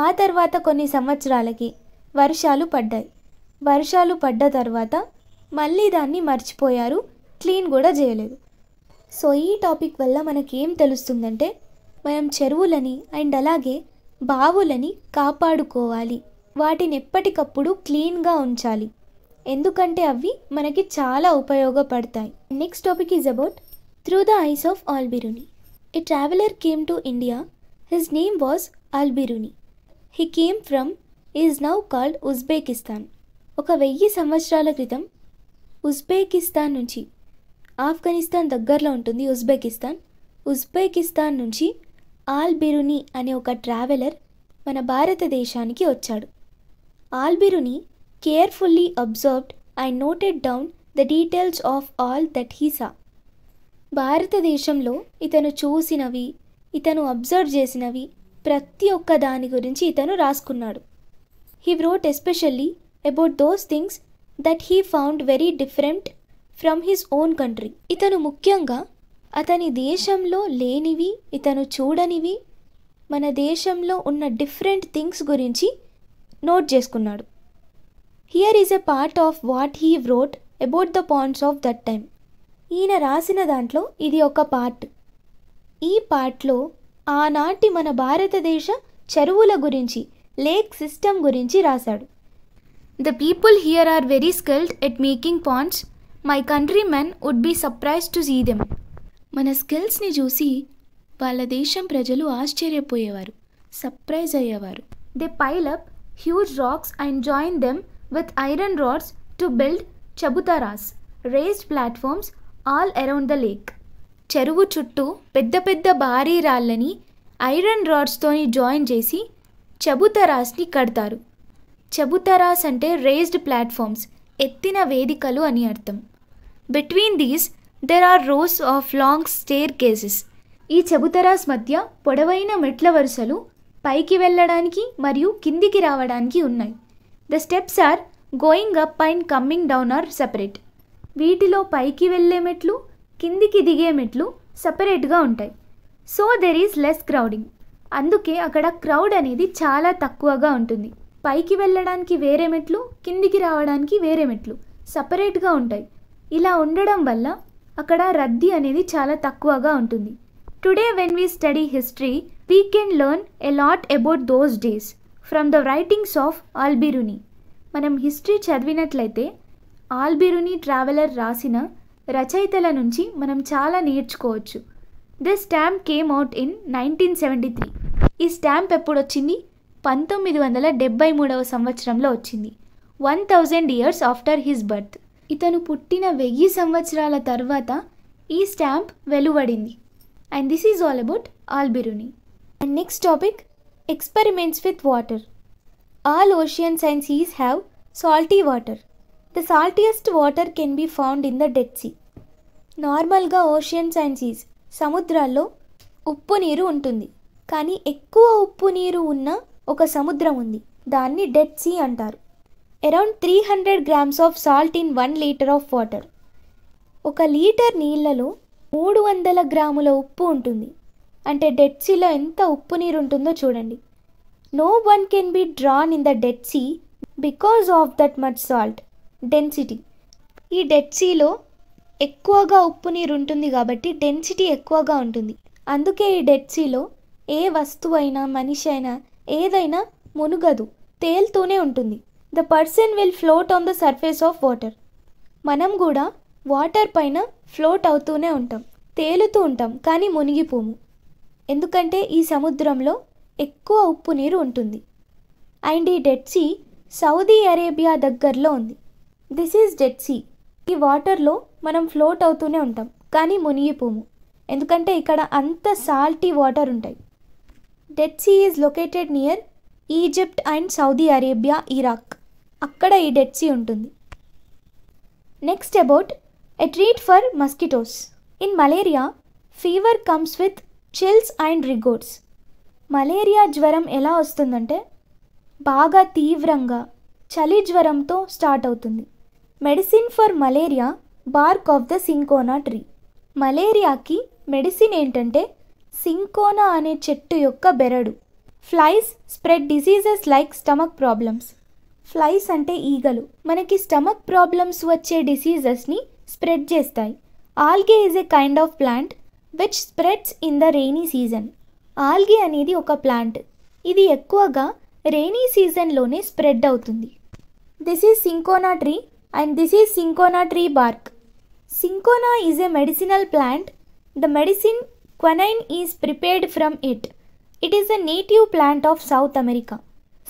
ఆ తర్వాత కొన్ని సంవత్సరాలకి వర్షాలు పడ్డాయి వర్షాలు పడ్డ తర్వాత మళ్ళీ దాన్ని మర్చిపోయారు క్లీన్ కూడా చేయలేదు సో ఈ టాపిక్ వల్ల మనకేం తెలుస్తుందంటే మనం చెరువులని అండ్ అలాగే బావులని కాపాడుకోవాలి వాటిని ఎప్పటికప్పుడు క్లీన్గా ఉంచాలి ఎందుకంటే అవి మనకి చాలా ఉపయోగపడతాయి next topic is about through the eyes of Alberuni A traveler came to India. His name was Albiruni. He came from, is now called Uzbekistan. ఒక వెయ్యి సంవత్సరాల క్రితం ఉజ్బెకిస్తాన్ నుంచి ఆఫ్ఘనిస్తాన్ దగ్గరలో ఉంటుంది ఉజ్బెకిస్తాన్ ఉజ్బెకిస్తాన్ నుంచి ఆల్బిరుని అనే ఒక ట్రావెలర్ మన భారతదేశానికి వచ్చాడు Alberuni carefully observed I noted down the details of all that he saw భారతదేశంలో ఇతను చూసినవి ఇతను అబ్జర్వ్ చేసినవి ప్రతి ఒక్క దాని గురించి ఇతను రాసుకున్నాడు he wrote especially about those things that he found very different from his own country ఇతను ముఖ్యంగా అతని దేశంలో లేనివి ఇతను చూడనివి మన దేశంలో ఉన్న డిఫరెంట్ థింగ్స్ గురించి నోట్ చేసుకున్నాడు here is a part of what he wrote about the points of that time ఈయన రాసిన దాంట్లో ఇది ఒక పార్ట్ ఈ పార్ట్లో ఆనాటి మన భారతదేశ చెరువుల గురించి లేక్ సిస్టమ్ గురించి రాశాడు the people here are very skilled at making ponds my country men would be surprise to see them మన స్కిల్స్ని చూసి వాళ్ళ దేశం ప్రజలు ఆశ్చర్యపోయేవారు సర్ప్రైజ్ అయ్యేవారు they pile up huge rocks and join them with iron rods to build chabutaras raised platforms all around the lake చెరువు చుట్టూ పెద్ద పెద్ద భారీ రాళ్ళని ఐరన్ రాడ్స్తోని జాయిన్ చేసి చెబుతరాస్ని కడతారు చెబుతరాస్ అంటే రేజ్డ్ ప్లాట్ఫామ్స్ ఎత్తిన వేదికలు అని అర్థం between these there are rows of long staircases ఈ చెబుతరాస్ మధ్య పొడవైన మెట్ల వరుసలు పైకి వెళ్ళడానికి మరియు కిందికి రావడానికి ఉన్నాయి the steps are going up and coming down are separate వీటిలో పైకి వెళ్ళే మెట్లు కిందికి దిగే మెట్లు సపరేట్గా ఉంటాయి so there is less crowding అందుకే అక్కడ క్రౌడ్ అనేది చాలా తక్కువగా ఉంటుంది పైకి వెళ్ళడానికి వేరే మెట్లు కిందికి రావడానికి వేరే మెట్లు సపరేట్గా ఉంటాయి ఇలా ఉండడం వల్ల అక్కడ రద్దీ అనేది చాలా తక్కువగా ఉంటుంది today when we study history we can learn a lot about those days from the writings of Alberuni మనం హిస్టరీ చదివినట్లయితే ఆల్బిరుని ట్రావెలర్ రాసిన రచయితల నుంచి మనం చాలా నేర్చుకోవచ్చు the stamp came out in nineteen seventy three ఈ స్టాంప్ ఎప్పుడు వచ్చింది పంతొమ్మిది వందల డెబ్బై మూడవ సంవత్సరంలో వచ్చింది one thousand years after his birth ఇతను పుట్టిన వెయ్యి సంవత్సరాల తర్వాత ఈ స్టాంప్ వెలువడింది and this is all about Alberuni and next topic experiments with water all ocean science is have salty water the saltiest water can be found in the Dead Sea నార్మల్గా oceans and సముద్రాల్లో ఉప్పు నీరు ఉంటుంది కానీ ఎక్కువ ఉప్పు నీరు ఉన్న ఒక సముద్రం ఉంది దాన్ని డెడ్ సీ అంటారు around three hundred grams of salt in one litre of water ఒక లీటర్ నీళ్ళలో మూడు వందల గ్రాముల ఉప్పు ఉంటుంది అంటే డెడ్ సీలో ఎంత ఉప్పు నీరు ఉంటుందో చూడండి no one can be drowned in the Dead Sea because of that much salt density ఈ డెడ్ సీలో ఎక్కువగా ఉప్పు నీరు ఉంటుంది కాబట్టి డెన్సిటీ ఎక్కువగా ఉంటుంది అందుకే ఈ డెడ్ సీలో ఏ వస్తువు అయినా మనిషి అయినా ఏదైనా మునుగదు తేలుతూనే ఉంటుంది the person will float on the surface of water మనం కూడా వాటర్ పైన ఫ్లోట్ అవుతూనే ఉంటాం తేలుతూ ఉంటాం కానీ మునిగిపోము ఎందుకంటే ఈ సముద్రంలో ఎక్కువ ఉప్పు నీరు ఉంటుంది అండ్ ఈ డెడ్ సీ సౌదీ అరేబియా దగ్గరలో ఉంది దిస్ ఈజ్ డెడ్ సీ ఈ వాటర్లో మనం ఫ్లోట్ అవుతూనే ఉంటాం కానీ మునిగిపోము ఎందుకంటే ఇక్కడ అంత సాల్టీ వాటర్ ఉంటాయి Dead Sea is located near Egypt and Saudi Arabia Iraq అక్కడ ఈ డెడ్ సీ ఉంటుంది next about a treat for mosquitoes in malaria fever comes with chills and rigors malaria జ్వరం ఎలా వస్తుందంటే బాగా తీవ్రంగా చలి జ్వరంతో స్టార్ట్ అవుతుంది medicine for malaria bark of the cinchona tree మలేరియాకి మెడిసిన్ ఏంటంటే సింకోనా అనే చెట్టు యొక్క బెరడు flies spread diseases like stomach problems flies అంటే ఈగలు మనకి స్టమక్ ప్రాబ్లమ్స్ వచ్చే డిసీజెస్ని స్ప్రెడ్ చేస్తాయి algae is a kind of plant which spreads in the rainy season algae అనేది ఒక ప్లాంట్ ఇది ఎక్కువగా రెయినీ సీజన్లోనే స్ప్రెడ్ అవుతుంది this is cinchona tree and this is cinchona tree bark cinchona is a medicinal plant the medicine quinine is prepared from it it is a native plant of South America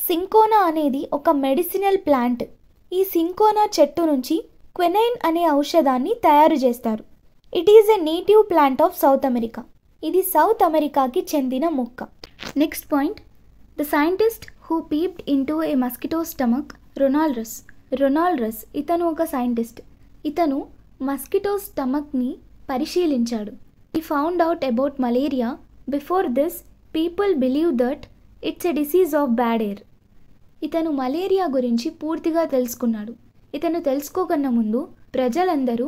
cinchona అనేది ఒక medicinal plant ఈ cinchona చెట్టు నుంచి క్వెనైన్ అనే ఔషధాన్ని తయారు చేస్తారు it is a native plant of South America ఇది సౌత్ అమెరికాకి చెందిన మొక్క next point the scientist who peeped into a mosquito stomach Ronald Ross Ronald Ross ఇతను ఒక సైంటిస్ట్ ఇతను మస్కిటో స్టమక్ని పరిశీలించాడు he found out about malaria before this people believe that it's a disease of bad air ఇతను malaria గురించి పూర్తిగా తెలుసుకున్నాడు ఇతను తెలుసుకోకుండా ముందు ప్రజలందరూ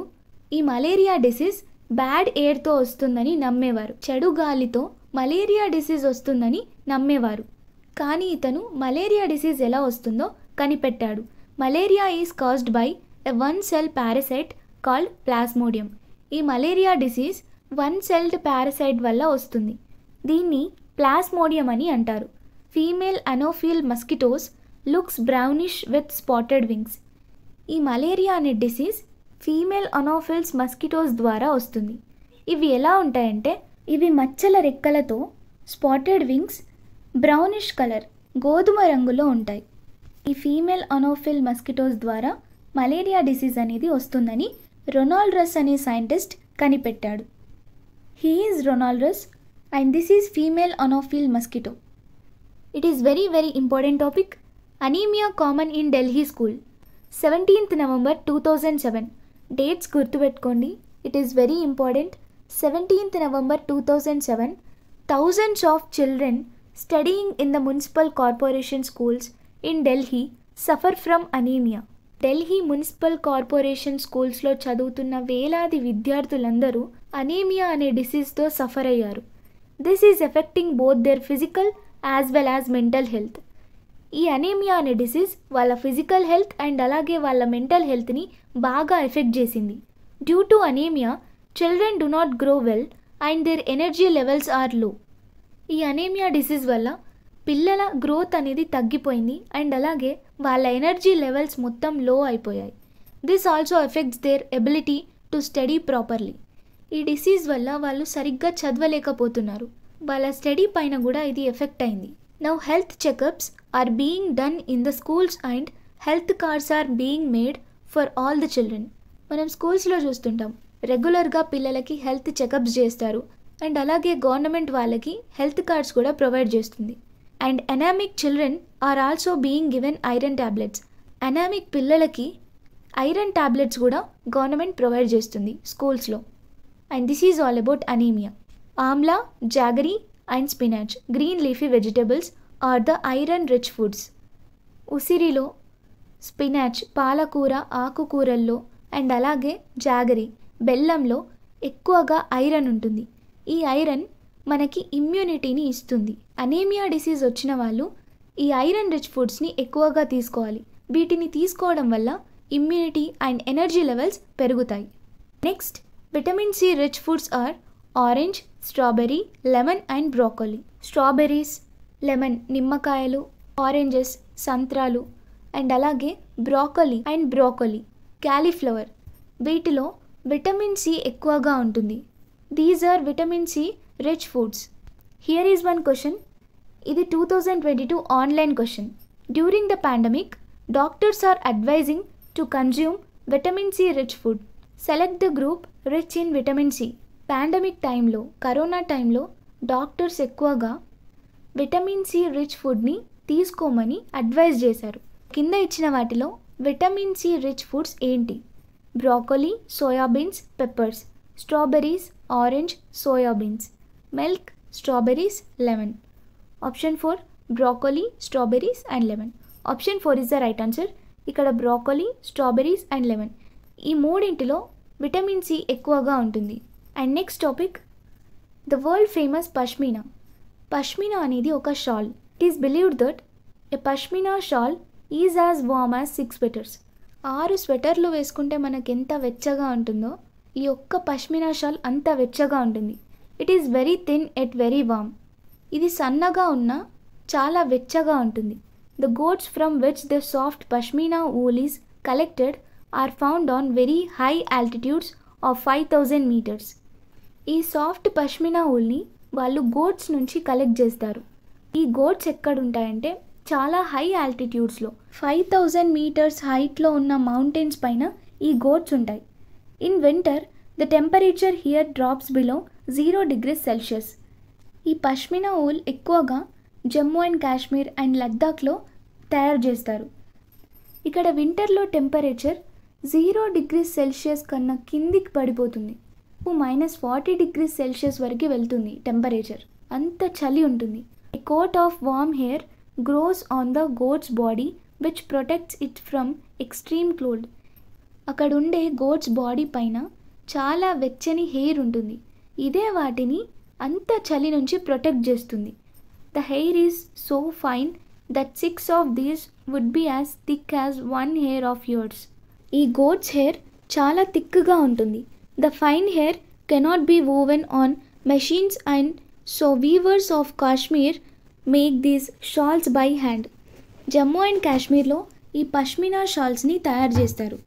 ఈ మలేరియా డిసీజ్ బ్యాడ్ ఎయిర్తో వస్తుందని నమ్మేవారు చెడు గాలితో మలేరియా డిసీజ్ వస్తుందని నమ్మేవారు కానీ ఇతను మలేరియా డిసీజ్ ఎలా వస్తుందో కనిపెట్టాడు malaria is caused by a one cell parasite called plasmodium ఈ malaria disease one celled parasite వల్ల వస్తుంది దీన్ని ప్లాస్మోడియం అని అంటారు female anopheles mosquitoes looks brownish with spotted wings ఈ మలేరియా అనే డిసీజ్ ఫీమేల్ అనోఫిల్స్ మస్కిటోస్ ద్వారా వస్తుంది ఇవి ఎలా ఉంటాయంటే ఇవి మచ్చల రెక్కలతో స్పాటెడ్ వింగ్స్ బ్రౌనిష్ కలర్ గోధుమ రంగులో ఉంటాయి ఈ ఫీమేల్ అనోఫిల్ మస్కిటోస్ ద్వారా మలేరియా డిసీజ్ అనేది వస్తుందని రొనాల్డ్ రస్ అనే సైంటిస్ట్ కనిపెట్టాడు he is Ronald Ross and this is female anopheles mosquito it is very very important topic anaemia common in Delhi school seventeenth November two thousand seven dates గుర్తుపెట్టుకోండి it is very important seventeenth November two thousand seven thousands of children studying in the municipal corporation schools in Delhi suffer from anaemia Delhi municipal corporation స్కూల్స్లో చదువుతున్న వేలాది విద్యార్థులందరూ anaemia అనే డిసీజ్తో suffer అయ్యారు this is affecting both their physical as well as mental health ఈ anaemia అనే disease వాళ్ళ ఫిజికల్ హెల్త్ అండ్ అలాగే వాళ్ళ మెంటల్ హెల్త్ని బాగా ఎఫెక్ట్ చేసింది due to anaemia children do not grow well and their energy levels are low ఈ anaemia disease వల్ల పిల్లల గ్రోత్ అనేది తగ్గిపోయింది అండ్ అలాగే వాళ్ళ ఎనర్జీ లెవెల్స్ మొత్తం లో అయిపోయాయి this also effects their ability to study properly ఈ డిసీజ్ వల్ల వాళ్ళు సరిగ్గా చదవలేకపోతున్నారు వాళ్ళ స్టడీ పైన కూడా ఇది ఎఫెక్ట్ అయింది now health checkups are being done in the schools and health cards are being made for all the children మనం స్కూల్స్లో చూస్తుంటాం రెగ్యులర్గా పిల్లలకి హెల్త్ చెకప్స్ చేస్తారు అండ్ అలాగే గవర్నమెంట్ వాళ్ళకి హెల్త్ కార్డ్స్ కూడా ప్రొవైడ్ చేస్తుంది and anaemic children are also being given iron tablets anaemic పిల్లలకి ఐరన్ ట్యాబ్లెట్స్ కూడా గవర్నమెంట్ ప్రొవైడ్ చేస్తుంది స్కూల్స్లో and this is all about anaemia amla jaggery and spinach green leafy vegetables are the iron rich foods ఉసిరిలో spinach పాలకూర ఆకుకూరల్లో and అలాగే jaggery బెల్లంలో ఎక్కువగా ఐరన్ ఉంటుంది ఈ ఐరన్ మనకి ఇమ్యూనిటీని ఇస్తుంది అనేమియా డిసీజ్ వచ్చిన వాళ్ళు ఈ ఐరన్ రిచ్ ఫుడ్స్ని ఎక్కువగా తీసుకోవాలి వీటిని తీసుకోవడం వల్ల ఇమ్యూనిటీ అండ్ ఎనర్జీ లెవెల్స్ పెరుగుతాయి next vitamin C rich foods are orange strawberry lemon and broccoli strawberries lemon నిమ్మకాయలు ఆరెంజెస్ సంత్రాలు అండ్ అలాగే బ్రోకలీ అండ్ బ్రోకలీ క్యాలీఫ్లవర్ వీటిలో విటమిన్ సి ఎక్కువగా ఉంటుంది these are vitamin C rich foods here is one question ఇది two thousand twenty two online question during the pandemic doctors are advising to consume vitamin C rich food select the group rich in vitamin C pandemic టైంలో corona టైంలో doctors ఎక్కువగా vitamin C rich ఫుడ్ని తీసుకోమని advise చేశారు కింద ఇచ్చిన వాటిలో vitamin C rich foods ఏంటి broccoli soybeans peppers strawberries orange soybeans milk strawberries lemon. Option four broccoli, strawberries and lemon. Option four is the right answer. ఇక్కడ బ్రోకలీ స్ట్రాబెరీస్ అండ్ లెమన్ ఈ మూడింటిలో విటమిన్ సి ఎక్కువగా ఉంటుంది and next topic the world famous pashmina pashmina అనేది ఒక shawl it is believed that a pashmina shawl is as warm as six sweaters ఆరు స్వెటర్లు వేసుకుంటే మనకు ఎంత వెచ్చగా ఉంటుందో ఈ ఒక్క పష్మీనా షాల్ అంత వెచ్చగా ఉంటుంది it is very thin at very warm ఇది సన్నగా ఉన్న చాలా వెచ్చగా ఉంటుంది the goats from which the soft pashmina wool is collected are found on very high altitudes of five thousand metres ఈ సాఫ్ట్ పష్మినా ఊల్ని వాళ్ళు గోడ్స్ నుంచి కలెక్ట్ చేస్తారు ఈ గోడ్స్ ఎక్కడుంటాయంటే చాలా హై ఆల్టిట్యూడ్స్లో ఫైవ్ థౌజండ్ మీటర్స్ హైట్లో ఉన్న మౌంటైన్స్ పైన ఈ గోడ్స్ ఉంటాయి in winter the temperature here drops below zero degree Celsius ఈ పష్మినా ఊల్ ఎక్కువగా జమ్మూ అండ్ కాశ్మీర్ అండ్ లద్దాఖ్లో తయారు చేస్తారు ఇక్కడ వింటర్లో టెంపరేచర్ జీరో డిగ్రీ సెల్సియస్ కన్నా కిందికి పడిపోతుంది మైనస్ ఫార్టీ డిగ్రీ సెల్సియస్ వరకు వెళ్తుంది టెంపరేచర్ అంత చలి ఉంటుంది a coat of warm hair grows on the goat's body which protects it from extreme cold అక్కడ ఉండే గోడ్స్ బాడీ పైన చాలా వెచ్చని హెయిర్ ఉంటుంది ఇదే వాటిని అంత చలి నుంచి ప్రొటెక్ట్ చేస్తుంది the hair is so fine that six of these would be as thick as one hair of yours ఈ గోడ్స్ హెయిర్ చాలా థిక్గా ఉంటుంది the fine hair cannot be woven on machines and so weavers of Kashmir make these shawls by hand Jammu and కాశ్మీర్లో ఈ పష్మినా షాల్స్ని తయారు చేస్తారు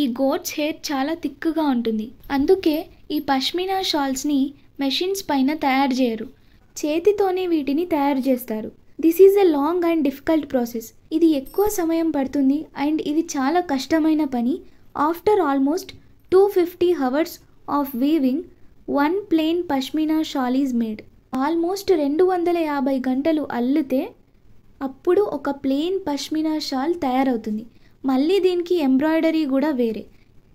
ఈ goats hair చాలా థిక్గా ఉంటుంది అందుకే ఈ పష్మినా షాల్స్ని మెషిన్స్ పైన తయారు చేయరు చేతితోనే వీటిని తయారు చేస్తారు this is a long and difficult process ఇది ఎక్కువ సమయం పడుతుంది అండ్ ఇది చాలా కష్టమైన పని after almost two fifty hours of weaving one plain pashmina shawl is made almost రెండు వందల యాభై గంటలు అల్లితే అప్పుడు ఒక ప్లెయిన్ పష్మినా షాల్ తయారవుతుంది మళ్ళీ దీనికి ఎంబ్రాయిడరీ కూడా వేరే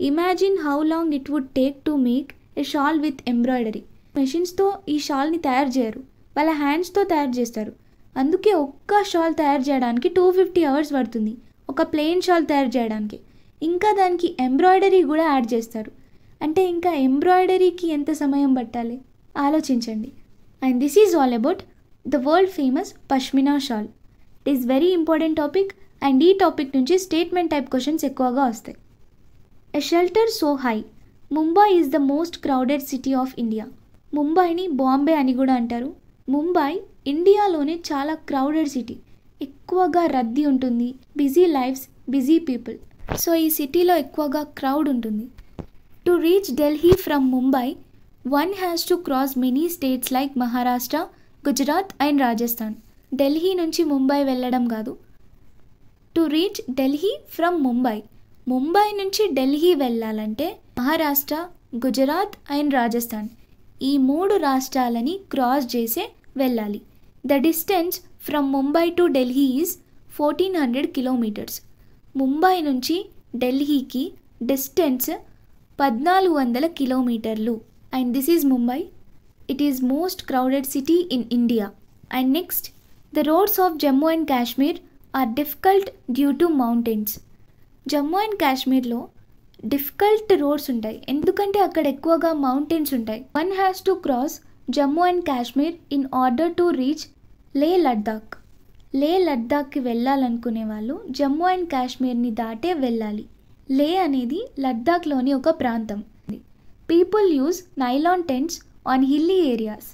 imagine how long it would take to make a shawl with embroidery మెషిన్స్తో ఈ షాల్ని తయారు చేయరు వాళ్ళ హ్యాండ్స్తో తయారు చేస్తారు అందుకే ఒక్క షాల్ తయారు చేయడానికి టూ ఫిఫ్టీ అవర్స్ పడుతుంది ఒక ప్లెయిన్ షాల్ తయారు చేయడానికి ఇంకా దానికి ఎంబ్రాయిడరీ కూడా యాడ్ చేస్తారు అంటే ఇంకా ఎంబ్రాయిడరీకి ఎంత సమయం పట్టాలి ఆలోచించండి and this is all about the world famous pashmina shawl it is very important topic and ఈ టాపిక్ నుంచి స్టేట్మెంట్ టైప్ క్వశ్చన్స్ ఎక్కువగా వస్తాయి a shelter so hi Mumbai is the most crowded city of India ముంబైని బాంబే అని కూడా అంటారు ముంబై ఇండియాలోనే చాలా క్రౌడెడ్ సిటీ ఎక్కువగా రద్దీ ఉంటుంది busy lifes busy people so ఈ సిటీలో ఎక్కువగా క్రౌడ్ ఉంటుంది to reach Delhi from Mumbai one has to cross many states like Maharashtra Gujarat and Rajasthan Delhi నుంచి ముంబై వెళ్ళడం కాదు to reach Delhi from Mumbai Mumbai నుంచి ఢిల్లీ వెళ్ళాలంటే మహారాష్ట్ర గుజరాత్ అండ్ రాజస్థాన్ ఈ మూడు రాష్ట్రాలని క్రాస్ చేసే వెళ్ళాలి the distance from Mumbai to Delhi is fourteen hundred kilometres Mumbai నుంచి ఢిల్లీకి డిస్టెన్స్ పద్నాలుగు వందల కిలోమీటర్లు and this is Mumbai it is most crowded city in India and next the roads of Jammu and Kashmir are difficult due to mountains Jammu and కాశ్మీర్లో difficult roads ఉంటాయి ఎందుకంటే అక్కడ ఎక్కువగా మౌంటైన్స్ ఉంటాయి one has to cross Jammu and Kashmir in order to reach Leh Ladakh లే లద్దాఖ్కి వెళ్ళాలనుకునే వాళ్ళు Jammu and కాశ్మీర్ని దాటే వెళ్ళాలి లే అనేది లద్దాఖ్లోని ఒక ప్రాంతం people use nylon tents on hilly areas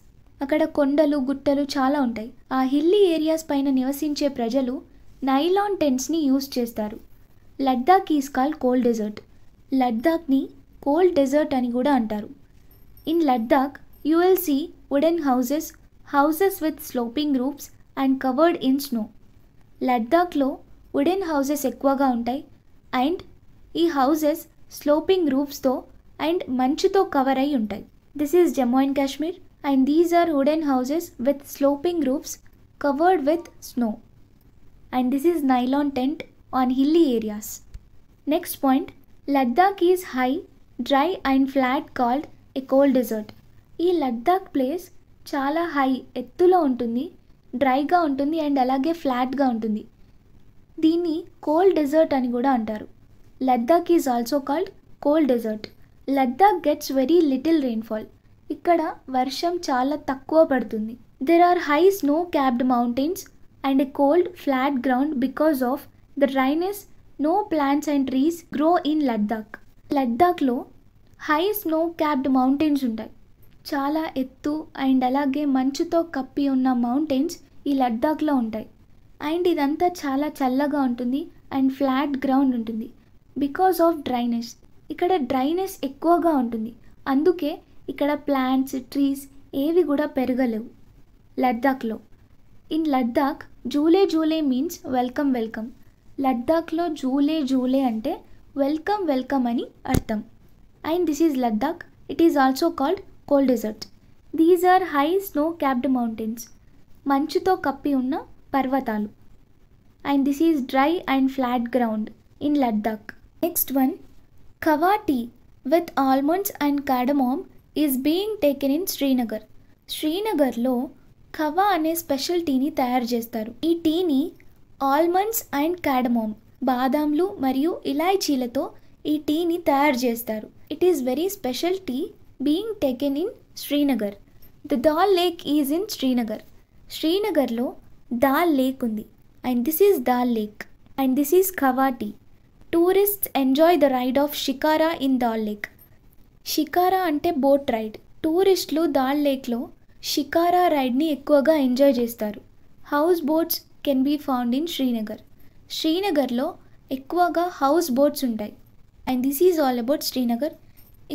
అక్కడ కొండలు గుట్టలు చాలా ఉంటాయి ఆ హిల్లీ ఏరియాస్ పైన నివసించే ప్రజలు నైలాన్ టెంట్స్ని యూజ్ చేస్తారు Ladakh is call cold desert లద్దాఖ్ని కోల్డ్ డెజర్ట్ అని కూడా అంటారు in Ladakh you see wooden houses houses with sloping roofs and covered in snow లద్దాఖ్లో వుడెన్ హౌజెస్ ఎక్కువగా ఉంటాయి అండ్ ఈ హౌజెస్ స్లోపింగ్ రూఫ్స్తో అండ్ మంచుతో కవర్ అయి ఉంటాయి this is Jammu and Kashmir and these are wooden houses with sloping roofs covered with snow and this is nylon tent on hilly areas next point Ladakh is high dry and flat called a cold desert ఈ Ladakh place చాలా high ఎత్తులో ఉంటుంది డ్రైగా ఉంటుంది and అలాగే ఫ్లాట్గా ఉంటుంది దీన్ని కోల్డ్ డెజర్ట్ అని కూడా అంటారు Ladakh is also called cold desert Ladakh gets very little rainfall ఇక్కడ వర్షం చాలా తక్కువ పడుతుంది there are high snow capped mountains and a cold flat ground because of the dryness no plants and trees grow in Ladakh లద్దాఖ్లో high snow capped mountains ఉంటాయి చాలా ఎత్తు and అలాగే మంచుతో కప్పి ఉన్న మౌంటైన్స్ ఈ లద్దాఖ్లో ఉంటాయి అండ్ ఇదంతా చాలా చల్లగా ఉంటుంది అండ్ ఫ్లాట్ గ్రౌండ్ ఉంటుంది బికాస్ ఆఫ్ డ్రైనెస్ ఇక్కడ డ్రైనెస్ ఎక్కువగా ఉంటుంది అందుకే ఇక్కడ ప్లాంట్స్ ట్రీస్ ఏవి కూడా పెరగలేవు లద్దాఖ్లో ఇన్ లద్దాఖ్ జూలే జూలే మీన్స్ వెల్కమ్ వెల్కమ్ లద్దాఖ్లో జూలే జూలే అంటే వెల్కమ్ వెల్కమ్ అని అర్థం and this is Ladakh it is also called cold desert these are high snow capped mountains మంచుతో కప్పి ఉన్న పర్వతాలు and this is dry and flat ground in Ladakh next one కవా tea with almonds and cardamom is being taken in Srinagar శ్రీనగర్లో కవా అనే special టీని తయారు చేస్తారు ఈ టీని ఆల్మండ్స్ అండ్ కాడమోమ్ బాదాంలు మరియు ఇలాయచీలతో ఈ టీని తయారు చేస్తారు it is very special tea being taken in Srinagar the Dal lake is in Srinagar శ్రీనగర్లో దాల్ లేక్ ఉంది and this is Dal lake and this is the tourist enjoy the ride of shikara in Dal lake shikara అంటే బోట్ రైడ్ టూరిస్టులు దాల్ లేక్లో షికారా రైడ్ని ఎక్కువగా ఎంజాయ్ చేస్తారు house boats can be found in Srinagar శ్రీనగర్లో ఎక్కువగా house boats ఉంటాయి and this is all about Srinagar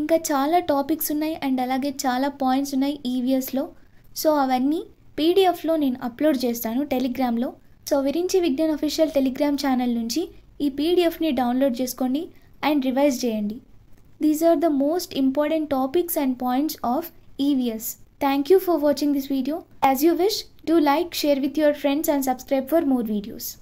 ఇంకా చాలా topics ఉన్నాయి అండ్ అలాగే చాలా పాయింట్స్ ఉన్నాయి ఈవీఎస్లో సో అవన్నీ పీడిఎఫ్లో నేను అప్లోడ్ చేస్తాను టెలిగ్రామ్లో so Virinchi Vignan official Telegram channel నుంచి ఈ పీడిఎఫ్ని డౌన్లోడ్ చేసుకోండి అండ్ రివైజ్ చేయండి these are the most important topics and points of EVS Thank you for watching this video. As you wish, do like, share with your friends and subscribe for more videos.